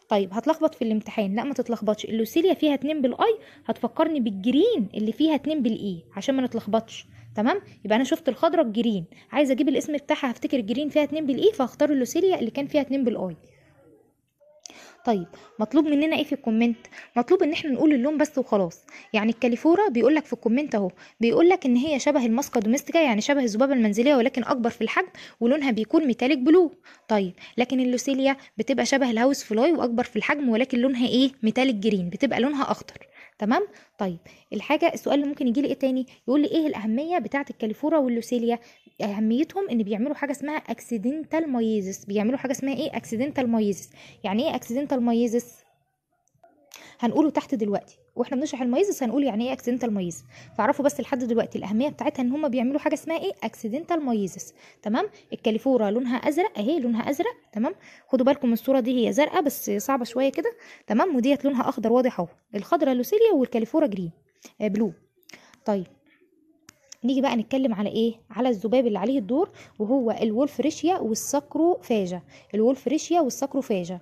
Speaker 1: طيب هتلخبط في الامتحان لا ما تتلخبطش اللوسيليا فيها اتنين بالاي هتفكرني بالجرين اللي فيها اتنين بالاي عشان ما نتلخبطش تمام يبقى انا شفت الخضره الجرين عايزه اجيب الاسم بتاعها هفتكر الجرين فيها اتنين بالاي فهختار اللوسيليا اللي كان فيها اتنين بالاي طيب مطلوب مننا ايه في الكومنت مطلوب ان احنا نقول اللون بس وخلاص يعني الكاليفورا بيقول لك في الكومنت اهو بيقول لك ان هي شبه الماسكا دوميستيكا يعني شبه الذبابه المنزليه ولكن اكبر في الحجم ولونها بيكون ميتاليك بلو طيب لكن اللوسيليا بتبقى شبه الهاوس فلاي واكبر في الحجم ولكن لونها ايه ميتاليك جرين بتبقى لونها اخضر تمام طيب الحاجه السؤال اللي ممكن يجي لي ايه تاني يقول لي ايه الاهميه بتاعه الكاليفورا واللوسيليا اهميتهم ان بيعملوا حاجه اسمها اكسيدنتال مايزس بيعملوا حاجه اسمها ايه اكسيدنتال مايزس يعني ايه اكسيدنتال مايزس هنقوله تحت دلوقتي واحنا بنشرح المايزس هنقول يعني ايه اكسيدنتال مايزس فاعرفوا بس لحد دلوقتي الاهميه بتاعتها ان هم بيعملوا حاجه اسمها ايه اكسيدنتال مايزس تمام الكاليفورا لونها ازرق اهي لونها ازرق تمام خدوا بالكم من الصوره دي هي زرقاء بس صعبه شويه كده تمام وديت لونها اخضر واضح اهو الخضرا لوسيليا والكاليفورا جرين آه بلو طيب نيجي بقى نتكلم على ايه على الذباب اللي عليه الدور وهو الولفريشيا والساكروفاجا الولفريشيا والساكروفاجا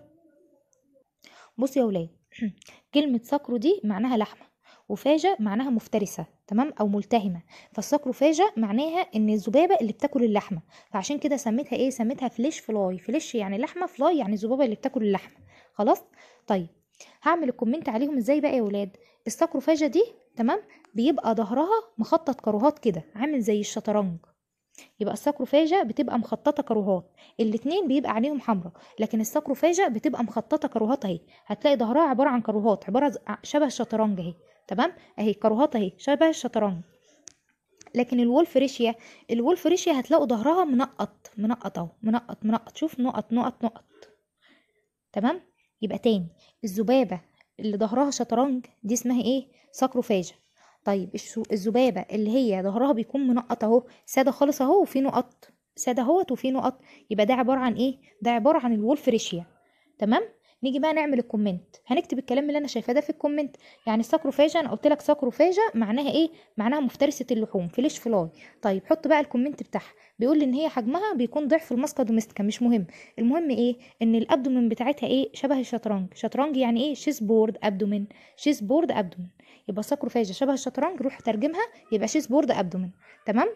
Speaker 1: بصوا يا ولاد كلمة صقر دي معناها لحمة وفاجة معناها مفترسة تمام أو ملتهمة فاجة معناها إن الذبابة اللي بتاكل اللحمة فعشان كده سميتها إيه سميتها فليش فلاي فليش يعني لحمة فلاي يعني الذبابة اللي بتاكل اللحمة خلاص طيب هعمل الكومنت عليهم ازاي بقى يا ولاد الصقرفاجة دي تمام بيبقى ظهرها مخطط كروهات كده عامل زي الشطرنج يبقى الساكروفاجا بتبقى مخططة كروهات الاتنين بيبقى عليهم حمراء لكن الساكروفاجا بتبقى مخططة كروهات اهي هتلاقي ظهرها عبارة عن كروهات عبارة شبه الشطرنج اهي تمام اهي كروهات اهي شبه الشطرنج لكن الولف ريشيا الولف ريشيا هتلاقوا ظهرها منقط منقط اهو منقط منقط شوف نقط نقط نقط تمام يبقى تاني الذبابة اللي ظهرها شطرنج دي اسمها ايه ساكروفاجا طيب الذبابه اللي هي ظهرها بيكون منقط اهو ساده خالص اهو وفي نقط ساده اهوت وفي نقط يبقى ده عباره عن ايه ده عباره عن الولفريشيا تمام نيجي بقى نعمل الكومنت هنكتب الكلام اللي انا شايفاه ده في الكومنت يعني ساكروفاجا انا قلت لك ساكروفاجا معناها ايه معناها مفترسه اللحوم فيليش فلاي طيب حط بقى الكومنت بتاعها بيقول لي ان هي حجمها بيكون ضعف الماسكا دوميستيكا مش مهم المهم ايه ان الابدومن بتاعتها ايه شبه الشطرنج شطرنج يعني ايه شيز بورد ابدومن شيز بورد ابدومن يبقى ساكروفاجا شبه الشطرنج روح ترجمها يبقى شيز بورد ابدومن تمام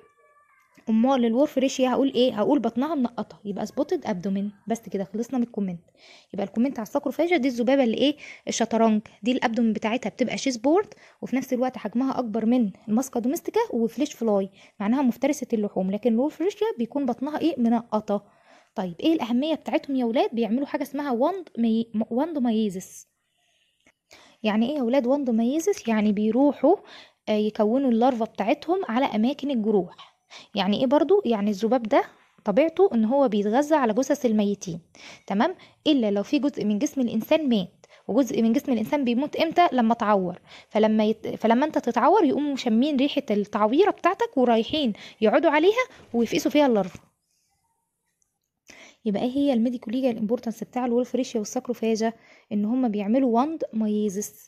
Speaker 1: امال الورف ريشيا هقول ايه هقول بطنها منقطه يبقى سبوتد ابدومين بس كده خلصنا من الكومنت يبقى الكومنت على الساكروفاجا دي الذبابه اللي ايه الشطرنج دي الابدومين بتاعتها بتبقى شيز بورد وفي نفس الوقت حجمها اكبر من الماسكا دوميستيكا وفليش فلاي معناها مفترسه اللحوم لكن الورف ريشيا بيكون بطنها ايه منقطه طيب ايه الاهميه بتاعتهم يا ولاد بيعملوا حاجه اسمها واند مي... واند مايزس يعني ايه يا ولاد واند مايزس يعني بيروحوا آه، يكونوا اللارفا بتاعتهم على اماكن الجروح يعني ايه برضو يعني الذباب ده طبيعته ان هو بيتغذى على جثث الميتين تمام الا لو في جزء من جسم الانسان مات وجزء من جسم الانسان بيموت امتى لما تعور فلما يت... فلما انت تتعور يقوموا مشمين ريحه التعويره بتاعتك ورايحين يقعدوا عليها ويفقسوا فيها اللارفا يبقى ايه هي الميديكوليجا الامبورتنس بتاع الولفريشيا والساكروفاجا ان هم بيعملوا وند ميزس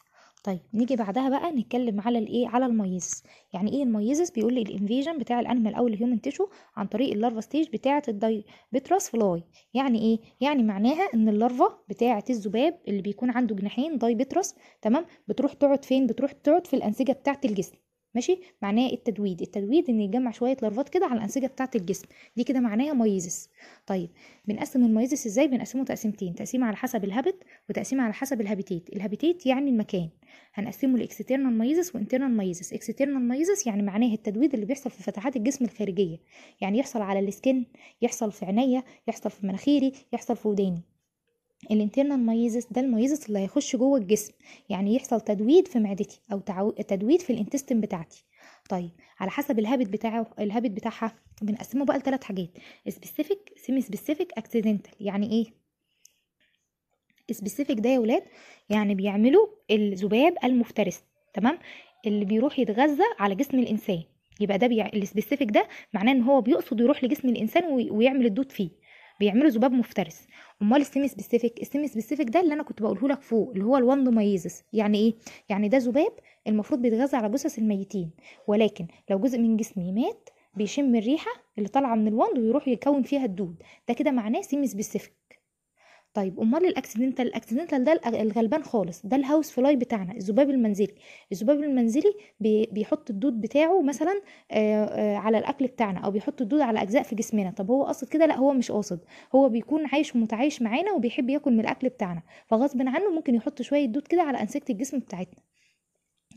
Speaker 1: طيب نيجي بعدها بقى نتكلم على الايه على الميزس يعني ايه الميزس بيقول لي الانفيجن بتاع الانيمال او الهيومن تيشو عن طريق اللارفا ستيج بتاعه الداي بتراس فلاي يعني ايه يعني معناها ان اللارفا بتاعه الذباب اللي بيكون عنده جناحين داي بتراس تمام بتروح تقعد فين بتروح تقعد في الانسجه بتاعه الجسم ماشي معناه التدويد التدويد ان يجمع شويه لارفات كده على الانسجه بتاعه الجسم دي كده معناها مايزس طيب بنقسم المايزس ازاي بنقسمه تقسيمتين تقسيم على حسب الهابت وتقسيم على حسب الهابيتيت الهابيتيت يعني المكان هنقسمه لاكسترنال مايزس وانترنال مايزس اكسترنال مايزس يعني معناها التدويد اللي بيحصل في فتحات الجسم الخارجيه يعني يحصل على السكن يحصل في عينيا يحصل في مناخيري يحصل في وداني الانترنال مايزس ده المايزس اللي هيخش جوه الجسم يعني يحصل تدويد في معدتي او تعو... تدويد في الانتستين بتاعتي طيب على حسب الهابت بتاعه الهابت بتاعها بنقسمه بقى لثلاث حاجات سبيسيفيك سيمي سبيسيفيك اكسيدنتال يعني ايه سبيسيفيك ده يا ولاد يعني بيعملوا الذباب المفترس تمام اللي بيروح يتغذى على جسم الانسان يبقى ده بيع... السبيسيفيك ده معناه ان هو بيقصد يروح لجسم الانسان ويعمل الدود فيه بيعملوا ذباب مفترس امال السيمي سبيسيفيك السيمي سبيسيفيك ده اللي انا كنت بقوله لك فوق اللي هو الوند يعني ايه يعني ده ذباب المفروض بيتغذى على جثث الميتين ولكن لو جزء من جسمي مات بيشم الريحه اللي طالعه من الوند ويروح يكون فيها الدود ده كده معناه سيمي سبيسيفيك طيب امال الاكسيدنتال الاكسيدنتال ده الغلبان خالص ده الهاوس فلاي بتاعنا الذباب المنزلي الذباب المنزلي بيحط الدود بتاعه مثلا على الاكل بتاعنا او بيحط الدود على اجزاء في جسمنا طب هو قاصد كده لا هو مش قاصد هو بيكون عايش ومتعايش معانا وبيحب ياكل من الاكل بتاعنا فغصب عنه ممكن يحط شويه دود كده على انسجه الجسم بتاعتنا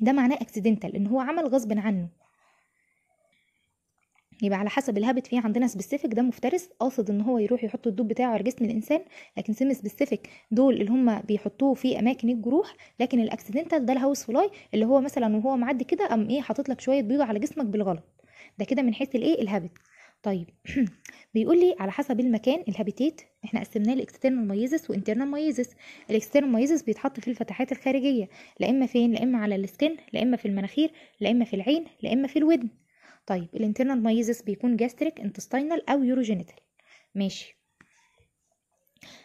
Speaker 1: ده معناه اكسيدنتال ان هو عمل غصب عنه يبقى على حسب الهابت في عندنا سبيسيفيك ده مفترس قاصد ان هو يروح يحط الدب بتاعه على جسم الانسان لكن سيمي سبيسيفيك دول اللي هم بيحطوه في اماكن الجروح لكن الاكسيدنتال ده الهاوس فلاي اللي هو مثلا وهو معدي كده قام ايه حاطط لك شويه بيضه على جسمك بالغلط ده كده من حيث الايه الهابت طيب بيقول لي على حسب المكان الهابيتيت احنا قسمناه لاكسترنال مايزس وانترنال مايزس الاكسترنال مايزس بيتحط في الفتحات الخارجيه لا اما فين لا اما على السكن لا اما في المناخير لا اما في العين لا اما في الودن طيب الانترنال مايزس بيكون جاستريك انتستينال او يوروجينيتال ماشي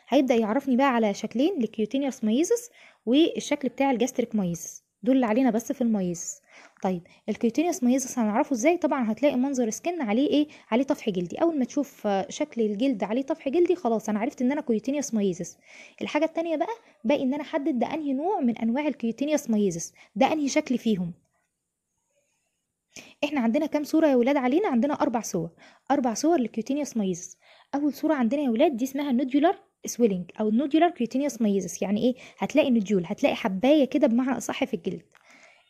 Speaker 1: هيبدا يعرفني بقى على شكلين الكيوتينيوس مايزس والشكل بتاع الجاستريك مايزس دول اللي علينا بس في المايزس طيب الكيوتينيوس مايزس هنعرفه ازاي طبعا هتلاقي منظر سكن عليه ايه عليه طفح جلدي اول ما تشوف آه، شكل الجلد عليه طفح جلدي خلاص انا عرفت ان انا كيوتينيوس مايزس الحاجه الثانيه بقى باقي ان انا احدد ده انهي نوع من انواع الكيوتينيوس مايزس ده انهي شكل فيهم احنا عندنا كام صوره يا ولاد علينا عندنا اربع صور اربع صور للكيوتينيوس مايزس اول صوره عندنا يا ولاد دي اسمها نوديولار سويلنج او نوديولار كيوتينيوس مايزس يعني ايه هتلاقي نوديول هتلاقي حبايه كده بمعنى اصح في الجلد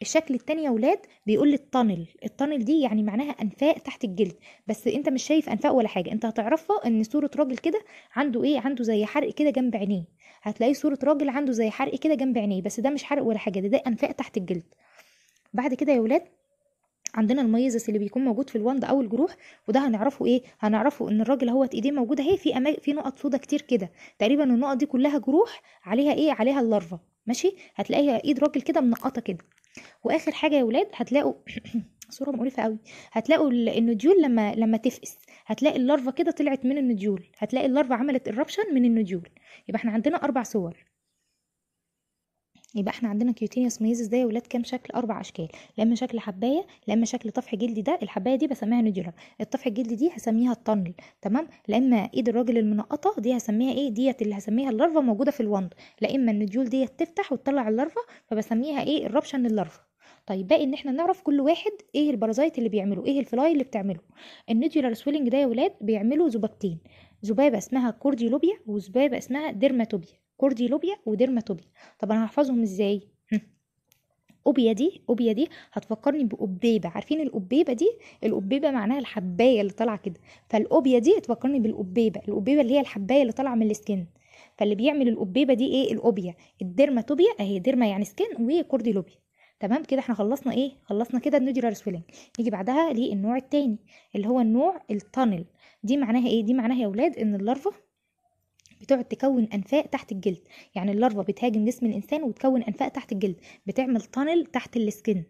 Speaker 1: الشكل التاني يا ولاد بيقول لي التانل التانل دي يعني معناها انفاق تحت الجلد بس انت مش شايف انفاق ولا حاجه انت هتعرفها ان صوره راجل كده عنده ايه عنده زي حرق كده جنب عينيه هتلاقي صوره راجل عنده زي حرق كده جنب عينيه بس ده مش حرق ولا حاجه ده, ده انفاق تحت الجلد بعد كده يا ولاد عندنا الميزس اللي بيكون موجود في الواند او الجروح وده هنعرفه ايه هنعرفه ان الراجل اهوت ايديه موجوده اهي في أما... في نقط سودا كتير كده تقريبا النقط دي كلها جروح عليها ايه عليها اللارفا ماشي هتلاقيها ايد راجل كده منقطه كده واخر حاجه يا ولاد هتلاقوا صوره مقرفه قوي هتلاقوا النوديول لما لما تفقس هتلاقي اللارفا كده طلعت من النوديول هتلاقي اللارفا عملت الربشن من النوديول يبقى احنا عندنا اربع صور يبقى احنا عندنا كيوتينيوس ميز ده يا ولاد كام شكل اربع اشكال لا اما شكل حبايه لا اما شكل طفح جلدي ده الحبايه دي بسميها نودولا الطفح الجلدي دي هسميها الطنل تمام لا اما ايد الراجل المنقطه دي هسميها ايه ديت اللي هسميها اللارفا موجوده في الوند لا اما النوديول ديت تفتح وتطلع اللارفا فبسميها ايه الربشن اللارفا طيب باقي ان احنا نعرف كل واحد ايه البرازايت اللي بيعمله ايه الفلاي اللي بتعمله النوديولار سويلنج ده يا ولاد بيعملوا ذبابتين ذبابه اسمها كورديلوبيا وذبابه اسمها ديرماتوبيا كورديلوبيا لوبيا وديرماتوبيا طب انا هحفظهم ازاي اوبيا دي اوبيا دي هتفكرني بقبيبه عارفين القبيبه دي القبيبه معناها الحبايه اللي طالعه كده فالاوبيا دي تفكرني بالقبيبه القبيبه اللي هي الحبايه اللي طالعه من السكن فاللي بيعمل القبيبه دي ايه الاوبيا الديرماتوبيا اهي ديرما يعني سكن وكورديلوبيا تمام كده احنا خلصنا ايه خلصنا كده النوديولار سويلنج نيجي بعدها للنوع التاني اللي هو النوع التانل دي معناها ايه دي معناها يا اولاد ان اللارفه بتقعد تكون انفاق تحت الجلد يعني اللارفا بتهاجم جسم الانسان وتكون انفاق تحت الجلد بتعمل تانل تحت السكن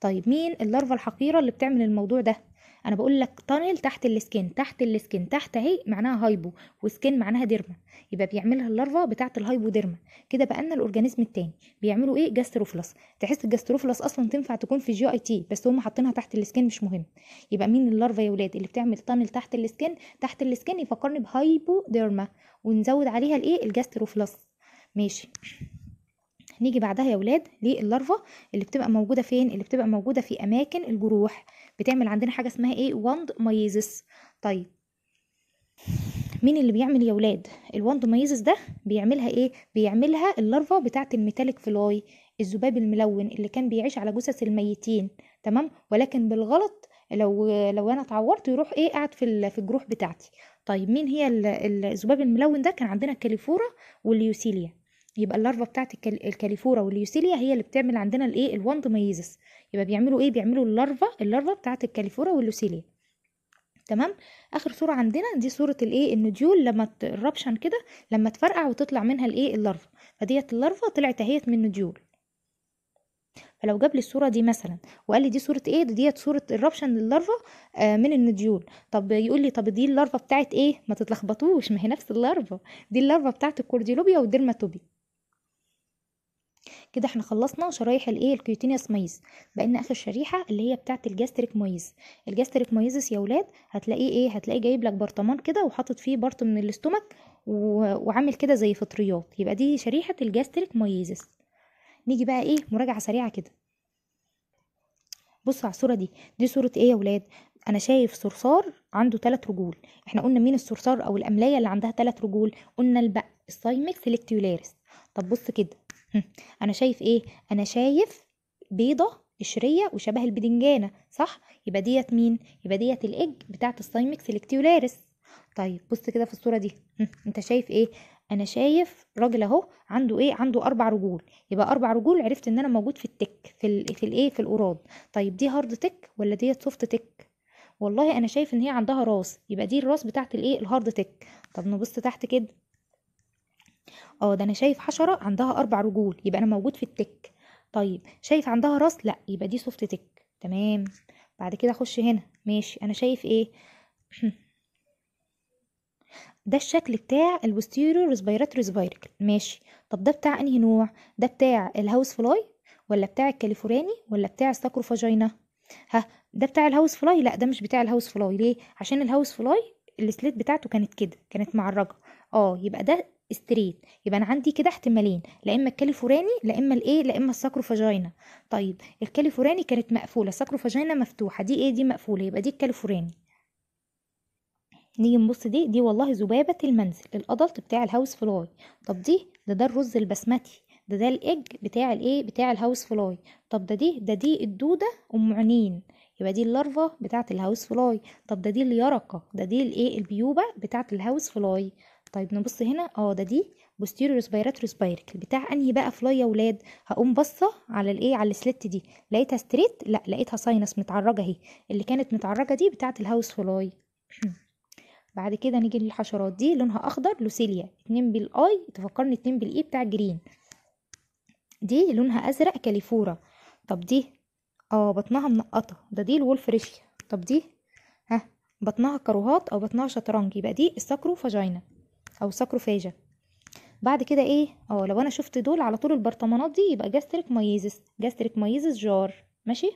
Speaker 1: طيب مين اللارفا الحقيره اللي بتعمل الموضوع ده انا بقول لك تانل تحت السكن تحت السكن تحت اهي معناها هايبو وسكن معناها ديرما يبقى بيعملها اللارفا بتاعه ديرما كده بقى لنا الاورجانيزم التاني بيعملوا ايه جاستروفلس تحس الجاستروفلس اصلا تنفع تكون في جي اي تي بس هم حاطينها تحت السكن مش مهم يبقى مين اللارفا يا ولاد اللي بتعمل تانل تحت السكن تحت السكن يفكرني ديرما ونزود عليها الايه الجاستروفلس ماشي نيجي بعدها يا ولاد لللارفا اللي بتبقى موجوده فين اللي بتبقى موجوده في اماكن الجروح بتعمل عندنا حاجه اسمها ايه واند مايزس طيب مين اللي بيعمل يا ولاد الواند مايزس ده بيعملها ايه بيعملها اللارفا بتاعه الميتاليك فلاي الذباب الملون اللي كان بيعيش على جثث الميتين تمام ولكن بالغلط لو لو انا اتعورت يروح ايه قاعد في في الجروح بتاعتي طيب مين هي الذباب الملون ده كان عندنا الكاليفورا واليوسيليا يبقى اللارفا بتاعت الكاليفورا واليوسيليا هي اللي بتعمل عندنا الايه الواند مايزس يبقى بيعملوا ايه بيعملوا اللارفا اللارفا بتاعه الكاليفورا واللوسيليا تمام اخر صوره عندنا دي صوره الايه النوديول لما الربشن كده لما تفرقع وتطلع منها الايه اللارفا فديت اللارفا طلعت اهيت من نوديول فلو جاب لي الصوره دي مثلا وقال لي دي صوره ايه ديت صوره الربشن اللارفا آه من النوديول طب يقول لي طب دي اللارفا بتاعت ايه ما تتلخبطوش ما هي نفس اللارفا دي اللارفا بتاعت الكورديلوبيا والديرماتوبيا كده احنا خلصنا شرايح الايه الكيوتينيوس مايز بقينا اخر شريحه اللي هي بتاعه الجاستريك مايز الجاستريك مايزس يا ولاد هتلاقيه ايه هتلاقيه جايب لك برطمان كده وحاطط فيه برط من الاستومك وعامل كده زي فطريات يبقى دي شريحه الجاستريك مايزس نيجي بقى ايه مراجعه سريعه كده بصوا على الصوره دي دي صوره ايه يا ولاد انا شايف صرصار عنده ثلاث رجول احنا قلنا مين الصرصار او الاملايه اللي عندها ثلاث رجول قلنا البق السايمكس الاكتيولاريس طب بص كده انا شايف ايه انا شايف بيضه قشريه وشبه البدنجانه صح يبقى ديت مين يبقى ديت الاج بتاعه السايمكس الاكتيولاريس طيب بص كده في الصوره دي انت شايف ايه انا شايف راجل اهو عنده ايه عنده اربع رجول يبقى اربع رجول عرفت ان انا موجود في التك في ال في الايه في القراد طيب دي هارد تك ولا ديت سوفت تك والله انا شايف ان هي عندها راس يبقى دي الراس بتاعت الايه الهارد تك طب نبص تحت كده اه ده انا شايف حشره عندها اربع رجول يبقى انا موجود في التك طيب شايف عندها راس لا يبقى دي سوفت تك تمام بعد كده اخش هنا ماشي انا شايف ايه ده الشكل بتاع الوستيرو ريسبيراتوري سبايركل ماشي طب ده بتاع انهي نوع ده بتاع الهاوس فلاي ولا بتاع الكاليفوراني ولا بتاع الساكروفاجينا ها ده بتاع الهاوس فلاي لا ده مش بتاع الهاوس فلاي ليه عشان الهاوس فلاي السليت بتاعته كانت كده كانت معرجه اه يبقى ده ستريت يبقى انا عندي كده احتمالين لا اما الكاليفوراني لا اما الايه لا اما الساكروفاجينا طيب الكاليفوراني كانت مقفوله الساكروفاجينا مفتوحه دي ايه دي مقفوله يبقى دي الكاليفوراني نيجي نبص دي دي والله ذبابه المنزل الادلت بتاع الهاوس فلاي طب دي ده ده الرز البسمتي ده ده الايج بتاع الايه بتاع الهاوس فلاي طب ده دي ده دي الدوده ام عنين يبقى دي اللارفا بتاعه الهاوس فلاي طب ده دي اليرقه ده دي الايه البيوبه بتاعه الهاوس فلاي طيب نبص هنا اه ده دي بوستيريور سبايرات سبايركل بتاع انهي بقى فلاي يا ولاد هقوم باصه على الايه على السلت دي لقيتها ستريت لا لقيتها ساينس متعرجه اهي اللي كانت متعرجه دي بتاعه الهاوس فلاي بعد كده نيجي للحشرات دي لونها اخضر لوسيليا اتنين بالاي تفكرني اتنين بالاي e بتاع جرين دي لونها ازرق كاليفورا طب دي اه بطنها منقطه ده دي الولفريشيا طب دي ها بطنها كروهات او بطنها شطرنج يبقى دي الساكرو فاجينا او ساكروفاجا بعد كده ايه اه لو انا شفت دول على طول البرطمانات دي يبقى جاستريك مايزس جاستريك مايزس جار ماشي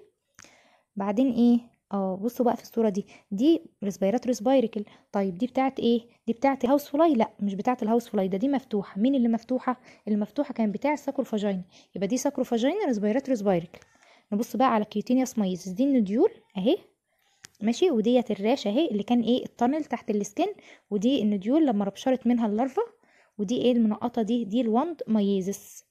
Speaker 1: بعدين ايه اه بصوا بقى في الصوره دي دي ريسبيرات ريسبيريكل طيب دي بتاعت ايه دي بتاعت هاوس فلاي لا مش بتاعت الهاوس فلاي ده دي مفتوحه مين اللي مفتوحه المفتوحه كان بتاع الساكروفاجين يبقى دي ساكروفاجين ريسبيرات ريسبيريكل نبص بقى على كيوتينيوس مايزس دي النديول اهي ماشي وديت الراشة اهي اللي كان ايه التانل تحت السكن ودي النديول لما ربشرت منها اللارفا ودي ايه المنقطة دي دي الوند مايزس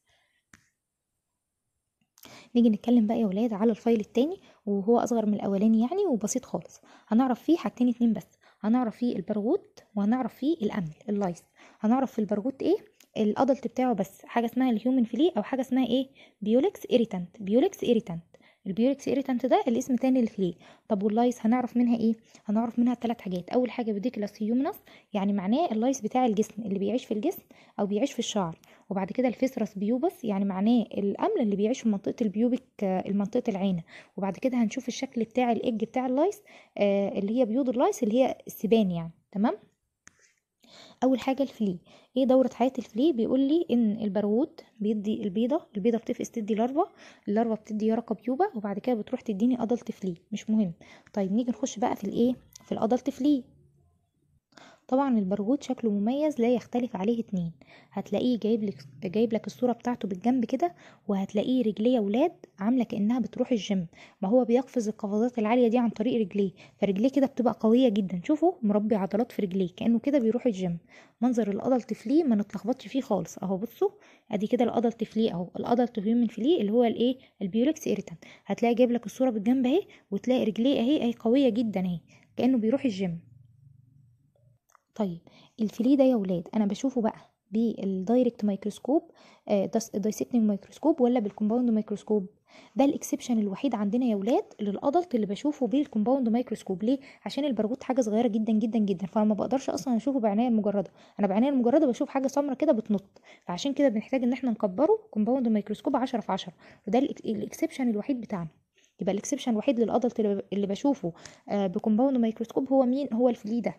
Speaker 1: نيجي نتكلم بقى يا ولاد على الفايل التاني وهو اصغر من الاولاني يعني وبسيط خالص هنعرف فيه حاجتين اتنين بس هنعرف فيه البرغوت وهنعرف فيه الامل اللايس هنعرف في البرغوت ايه الادلت بتاعه بس حاجه اسمها الهيومن فيلي او حاجه اسمها ايه بيولكس اريتانت بيولكس اريتانت البيوركس ايريتانت ده الاسم تاني فيه طب واللايس هنعرف منها ايه هنعرف منها ثلاث حاجات اول حاجه بيديكلاس هيومنس يعني معناه اللايس بتاع الجسم اللي بيعيش في الجسم او بيعيش في الشعر وبعد كده الفيسرس بيوبس يعني معناه الامل اللي بيعيش في منطقه البيوبك آه، المنطقه العين وبعد كده هنشوف الشكل بتاع الاج بتاع اللايس آه اللي هي بيوض اللايس اللي هي السبان يعني تمام اول حاجه الفلي ايه دورة حياة الفلي بيقول لي ان البرغوت بيدي البيضة البيضة بتفقس تدي لاربة اللاربة بتدي يرقة بيوبة وبعد كده بتروح تديني ادلت فلي مش مهم طيب نيجي نخش بقى في الايه في الادلت فلي طبعا البرغوت شكله مميز لا يختلف عليه اتنين هتلاقيه جايب لك جايب لك الصوره بتاعته بالجنب كده وهتلاقيه رجليه ولاد عامله كانها بتروح الجيم ما هو بيقفز القفزات العاليه دي عن طريق رجليه فرجليه كده بتبقى قويه جدا شوفوا مربي عضلات في رجليه كانه كده بيروح الجيم منظر القدل تفلي ما نتلخبطش فيه خالص اهو بصوا ادي كده القدل تفلي اهو القدل تهيومن فليه اللي هو الايه البيوركس ايريتان هتلاقي جايب لك الصوره بالجنب اهي وتلاقي رجليه اهي اهي قويه جدا اهي كانه بيروح الجيم طيب الفلي ده يا ولاد انا بشوفه بقى بالدايركت مايكروسكوب دايسكتنج مايكروسكوب ولا بالكومباوند مايكروسكوب ده الاكسبشن الوحيد عندنا يا ولاد للادلت اللي بشوفه بالكومباوند مايكروسكوب ليه عشان البرغوث حاجه صغيره جدا جدا جدا فما بقدرش اصلا اشوفه بعنايه المجرده انا بعنايه المجرده بشوف حاجه سمراء كده بتنط فعشان كده بنحتاج ان احنا نكبره كومباوند مايكروسكوب 10 في 10 وده الاكسبشن الوحيد بتاعنا يبقى الاكسبشن الوحيد للادلت اللي بشوفه آه، بكومباوند مايكروسكوب هو مين هو الفلي ده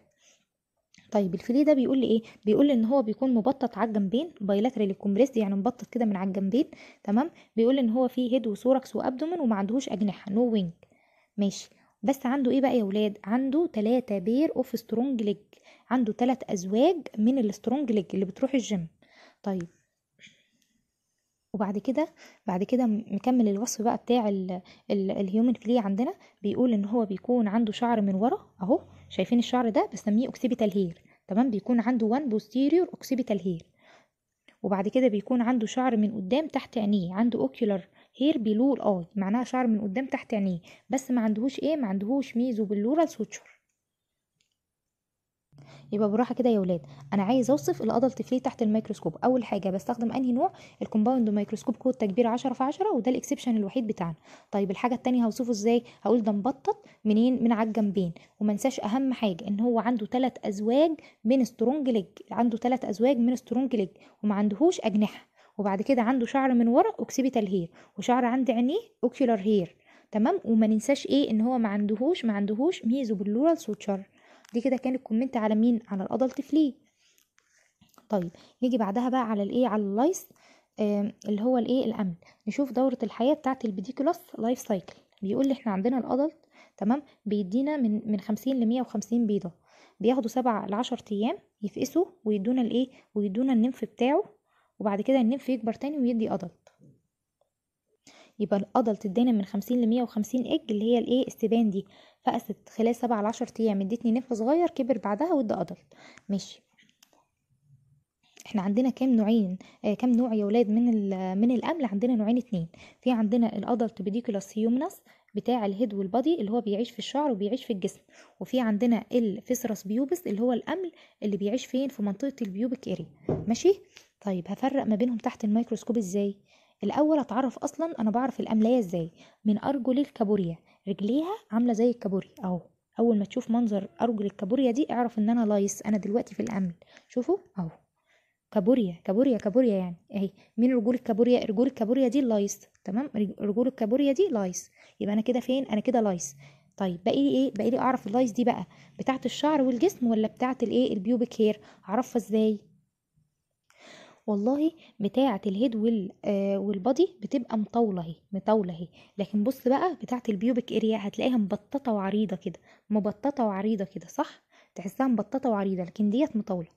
Speaker 1: طيب الفيليه ده بيقول لي ايه بيقول لي ان هو بيكون مبطط على الجنبين بايلاترال كومبريسد يعني مبطط كده من على الجنبين تمام بيقول لي ان هو فيه هيد وثوركس وابدومن وما عندهوش اجنحه نو no وينج ماشي بس عنده ايه بقى يا ولاد عنده تلاتة بير اوف سترونج ليج عنده تلات ازواج من السترونج ليج اللي بتروح الجيم طيب وبعد كده بعد كده مكمل الوصف بقى بتاع الهيومن فلي عندنا بيقول ان هو بيكون عنده شعر من ورا اهو شايفين الشعر ده بسميه اوكسيبيتال هير تمام بيكون عنده وان بوستيريور اوكسيبيتال هير وبعد كده بيكون عنده شعر من قدام تحت عينيه عنده اوكيولار هير بلور اي معناها شعر من قدام تحت عينيه بس ما عندهوش ايه ما عندهوش ميزو باللورال سوتشر يبقى براحه كده يا ولاد انا عايز اوصف الادلت فلي تحت الميكروسكوب اول حاجه بستخدم انهي نوع الكومباوند مايكروسكوب كود تكبير 10 في 10 وده الاكسبشن الوحيد بتاعنا طيب الحاجه الثانيه هوصفه ازاي هقول ده مبطط منين من على الجنبين وما انساش اهم حاجه ان هو عنده ثلاث ازواج من سترونج ليج عنده ثلاث ازواج من سترونج ليج وما عندهوش اجنحه وبعد كده عنده شعر من ورا اوكسيبيتال هير وشعر عند عينيه اوكيولار هير تمام وما ننساش ايه ان هو ما عندهوش ما عندهوش ميزو باللورال سوتشر دي كده كانت كومنت على مين على الادلت فلي طيب نيجي بعدها بقى على الايه على اللايس آه اللي هو الايه الامن نشوف دوره الحياه بتاعه البيديكولاس لايف سايكل بيقول لي احنا عندنا الادلت تمام بيدينا من من 50 ل 150 بيضه بياخدوا سبعة ل 10 ايام يفقسوا ويدونا الايه ويدونا النمف بتاعه وبعد كده النمف يكبر تاني ويدي ادلت يبقى القضل تدينا من خمسين لمية وخمسين اج اللي هي الايه السبان دي فقست خلال سبعة لعشر ايام ادتني نف صغير كبر بعدها وادى قضل ماشي احنا عندنا كام نوعين آه كام نوع يا ولاد من من الامل عندنا نوعين اتنين في عندنا الادلت بيديكولاس هيومنس بتاع الهيد والبادي اللي هو بيعيش في الشعر وبيعيش في الجسم وفي عندنا الفيسرس بيوبس اللي هو الامل اللي بيعيش فين في منطقه البيوبك اري ماشي طيب هفرق ما بينهم تحت الميكروسكوب ازاي الاول اتعرف اصلا انا بعرف الاملايه ازاي من ارجل الكابوريا رجليها عامله زي الكابوريا اهو اول ما تشوف منظر ارجل الكابوريا دي اعرف ان انا لايس انا دلوقتي في الامل شوفوا اهو كابوريا كابوريا كابوريا يعني اهي مين رجول الكابوريا رجول الكابوريا دي لايس تمام رجول الكابوريا دي لايس يبقى انا كده فين انا كده لايس طيب باقي لي ايه باقي لي اعرف اللايس دي بقى بتاعه الشعر والجسم ولا بتاعه الايه البيوبيك هير اعرفها ازاي والله بتاعة الهيد والبادي آه، بتبقى مطولة اهي مطولة اهي لكن بص بقى بتاعة البيوبك اريا هتلاقيها مبططة وعريضة كده مبططة وعريضة كده صح تحسها مبططة وعريضة لكن ديت مطولة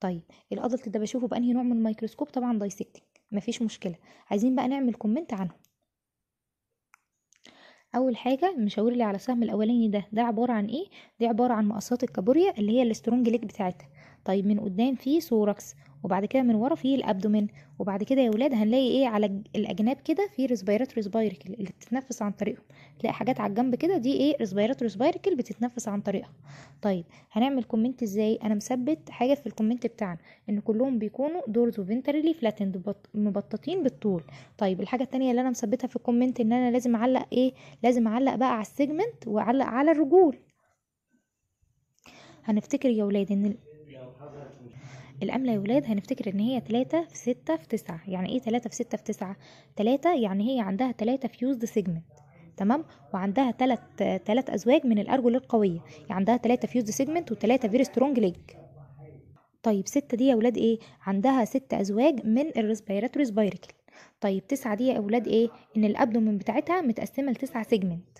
Speaker 1: طيب الادلت ده بشوفه بأنهي نوع من الميكروسكوب طبعا دايسكتنج مفيش مشكلة عايزين بقى نعمل كومنت عنهم اول حاجه مشاور لي على السهم الاولاني ده ده عباره عن ايه ده عباره عن مقصات الكابوريا اللي هي الاسترونج ليج بتاعتها طيب من قدام فيه سوركس وبعد كده من ورا في الابدومين وبعد كده يا ولاد هنلاقي ايه على الاجناب كده في ريسبيراتوري سبايركل اللي بتتنفس عن طريقهم تلاقي حاجات على الجنب كده دي ايه ريسبيراتوري سبايركل بتتنفس عن طريقها طيب هنعمل كومنت ازاي انا مثبت حاجه في الكومنت بتاعنا ان كلهم بيكونوا دورز وفنترلي فلاتند مبططين بالطول طيب الحاجه التانية اللي انا مثبتها في الكومنت ان انا لازم اعلق ايه لازم اعلق بقى على السيجمنت واعلق على الرجول هنفتكر يا ولاد ان الأملة يا ولاد هنفتكر إن هي تلاتة في ستة في تسعة يعني إيه تلاتة في ستة في تسعة تلاتة يعني هي عندها تلاتة فيوزد سيجمنت تمام وعندها تلات تلات أزواج من الأرجل القوية يعني عندها تلاتة فيوزد سيجمنت وتلاتة فيري سترونج ليج طيب ستة دي يا ولاد إيه عندها ست أزواج من الريسبيراتوري سبايركل طيب تسعة دي يا ولاد إيه إن الأبدومين بتاعتها متقسمة لتسعة سيجمنت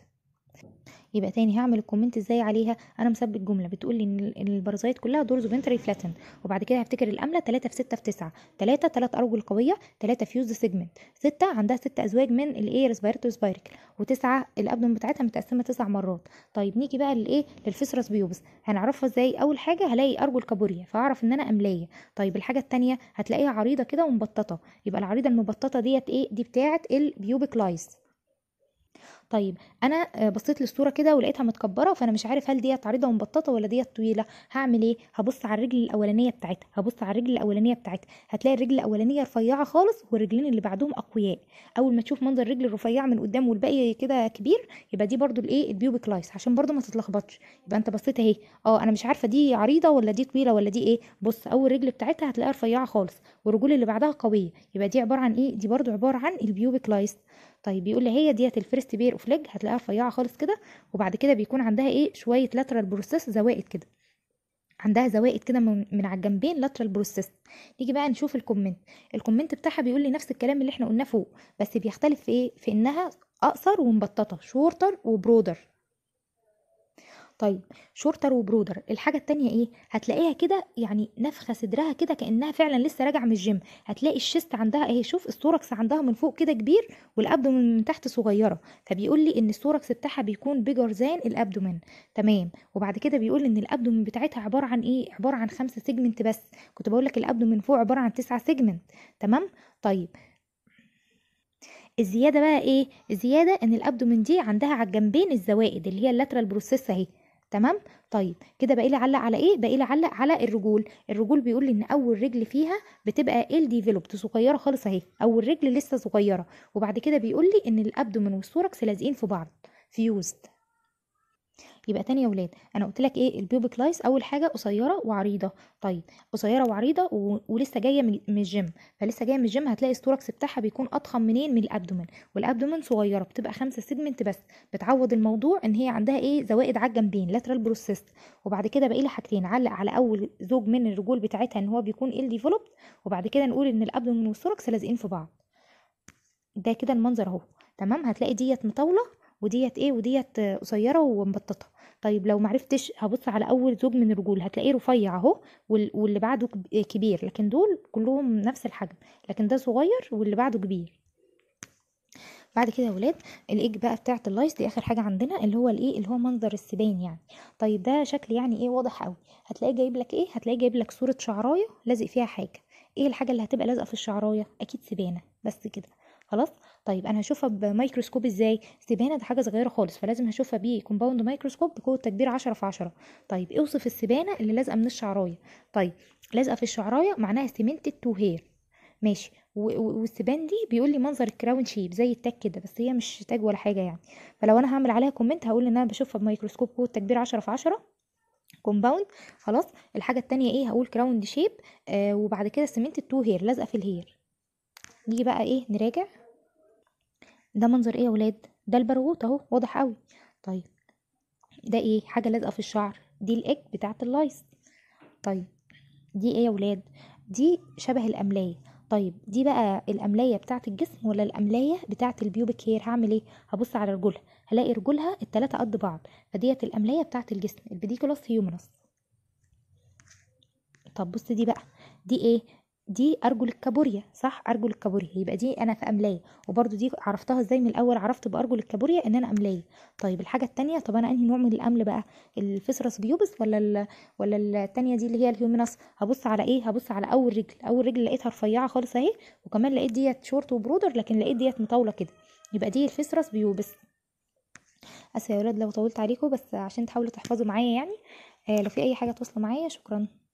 Speaker 1: يبقى تاني هعمل الكومنت ازاي عليها انا مثبت جمله بتقول لي ان البارازايت كلها دورز بنت فلاتن وبعد كده هفتكر الامله 3 في 6 في 9 3 3 ارجل قويه 3 فيوز سيجمنت 6 عندها 6 ازواج من الايه ريسبيرتو سبايركل و9 الابدون بتاعتها متقسمه 9 مرات طيب نيجي بقى للايه للفسرس بيوبس هنعرفها ازاي اول حاجه هلاقي ارجل كابوريا فاعرف ان انا امليه طيب الحاجه الثانيه هتلاقيها عريضه كده ومبططه يبقى العريضه المبططه ديت ايه دي بتاعه البيوبيك لايس طيب انا آه، بصيت للصوره كده ولقيتها متكبره فانا مش عارف هل ديت عريضه ومبططه ولا ديت طويله هعمل ايه هبص على الرجل الاولانيه بتاعتها هبص على الرجل الاولانيه بتاعتها هتلاقي الرجل الاولانيه رفيعه خالص والرجلين اللي بعدهم اقوياء اول ما تشوف منظر الرجل الرفيعه من قدام والباقي كده كبير يبقى دي برده الايه البيوبيك لايس عشان برده ما تتلخبطش يبقى انت بصيت اهي اه انا مش عارفه دي عريضه ولا دي طويله ولا دي ايه بص اول رجل بتاعتها هتلاقيها رفيعه خالص والرجول اللي بعدها قويه يبقى دي عباره عن ايه دي برده عباره عن البيوبيك لايس طيب بيقول لي هي ديت الفيرست بير اوف ليج هتلاقيها رفيعه خالص كده وبعد كده بيكون عندها ايه شويه لاترال بروسيس زوائد كده عندها زوائد كده من, من على الجنبين لاترال بروسيس نيجي بقى نشوف الكومنت الكومنت بتاعها بيقول لي نفس الكلام اللي احنا قلناه فوق بس بيختلف في ايه في انها اقصر ومبططه شورتر وبرودر طيب شورتر وبرودر الحاجه التانية ايه هتلاقيها كده يعني نفخه صدرها كده كانها فعلا لسه راجعه من الجيم هتلاقي الشيست عندها اهي شوف الثوركس عندها من فوق كده كبير والابدومين من تحت صغيره فبيقول لي ان الثوركس بتاعها بيكون بيجر زان الابدومين تمام وبعد كده بيقول ان الابدومين بتاعتها عباره عن ايه عباره عن خمسة سيجمنت بس كنت بقول لك الابدومين فوق عباره عن تسعة سيجمنت تمام طيب الزياده بقى ايه الزياده ان الابدومين دي عندها على الجنبين الزوائد اللي هي اللاترال بروسيس اهي تمام طيب كده بقى لي اعلق على ايه بقى لي اعلق على الرجول الرجول بيقول لي ان اول رجل فيها بتبقى ال ديفلوبت صغيره خالص اهي اول رجل لسه صغيره وبعد كده بيقول لي ان الابدومين والثوركس لازقين في بعض فيوزد يبقى تاني يا ولاد انا قلت لك ايه البيوبيك لايس اول حاجه قصيره وعريضه طيب قصيره وعريضه و... ولسه جايه من الجيم فلسه جايه من الجيم هتلاقي الستوركس بتاعها بيكون اضخم منين من الابدومن والابدومن صغيره بتبقى خمسة سيجمنت بس بتعوض الموضوع ان هي عندها ايه زوائد على الجنبين لاترال بروسيست وبعد كده باقي لي حاجتين علق على اول زوج من الرجول بتاعتها ان هو بيكون ال ديفلوبد وبعد كده نقول ان الابدومن والستوركس لازقين في بعض ده كده المنظر اهو تمام هتلاقي ديت مطاوله وديت ايه وديت قصيره ومبططه طيب لو معرفتش هبص على اول زوج من الرجول هتلاقيه رفيع اهو واللي بعده كبير لكن دول كلهم نفس الحجم لكن ده صغير واللي بعده كبير بعد كده يا ولاد الايج بقى بتاعه اللايس دي اخر حاجه عندنا اللي هو الايه اللي هو منظر السبان يعني طيب ده شكل يعني ايه واضح قوي هتلاقيه جايب لك ايه هتلاقيه جايب لك صوره شعرايه لازق فيها حاجه ايه الحاجه اللي هتبقى لازقه في الشعرايه اكيد سبانه بس كده خلاص طيب انا هشوفها بميكروسكوب ازاي السبانه دي حاجه صغيره خالص فلازم هشوفها كومباوند مايكروسكوب بقوه تكبير 10 في 10 طيب اوصف السبانه اللي لازقه من الشعرايه طيب لازقه في الشعرايه معناها سيمنتد تو هير ماشي والسبان دي بيقول لي منظر الكراون شيب زي التاج كده بس هي مش تاج ولا حاجه يعني فلو انا هعمل عليها كومنت هقول ان انا بشوفها بميكروسكوب قوه تكبير 10 في 10 كومباوند خلاص الحاجه التانية ايه هقول كراوند شيب آه وبعد كده سمنت تو هير لازقه في الهير نيجي بقى ايه نراجع ده منظر ايه يا ولاد ده البرغوت اهو واضح قوي طيب ده ايه حاجه لازقه في الشعر دي الاك بتاعه اللايس طيب دي ايه يا ولاد دي شبه الاملايه طيب دي بقى الاملايه بتاعه الجسم ولا الاملايه بتاعه البيوبك هير هعمل ايه هبص على رجلها هلاقي رجلها الثلاثه قد بعض فديت الاملايه بتاعه الجسم البيديكولوس هيومنس طب بص دي بقى دي ايه دي ارجل الكابوريا صح ارجل الكابوريا يبقى دي انا في املايه وبرده دي عرفتها ازاي من الاول عرفت بارجل الكابوريا ان انا املايه طيب الحاجه الثانيه طب انا انهي نوع من الامل بقى الفسرس بيوبس ولا الـ ولا الثانيه دي اللي هي الهيومينس هبص على ايه هبص على اول رجل اول رجل لقيتها رفيعه خالص اهي وكمان لقيت ديت شورت وبرودر لكن لقيت ديت مطاوله كده يبقى دي الفسرس بيوبس اسف يا ولاد لو طولت عليكم بس عشان تحاولوا تحفظوا معايا يعني آه لو في اي حاجه تواصلوا معايا شكرا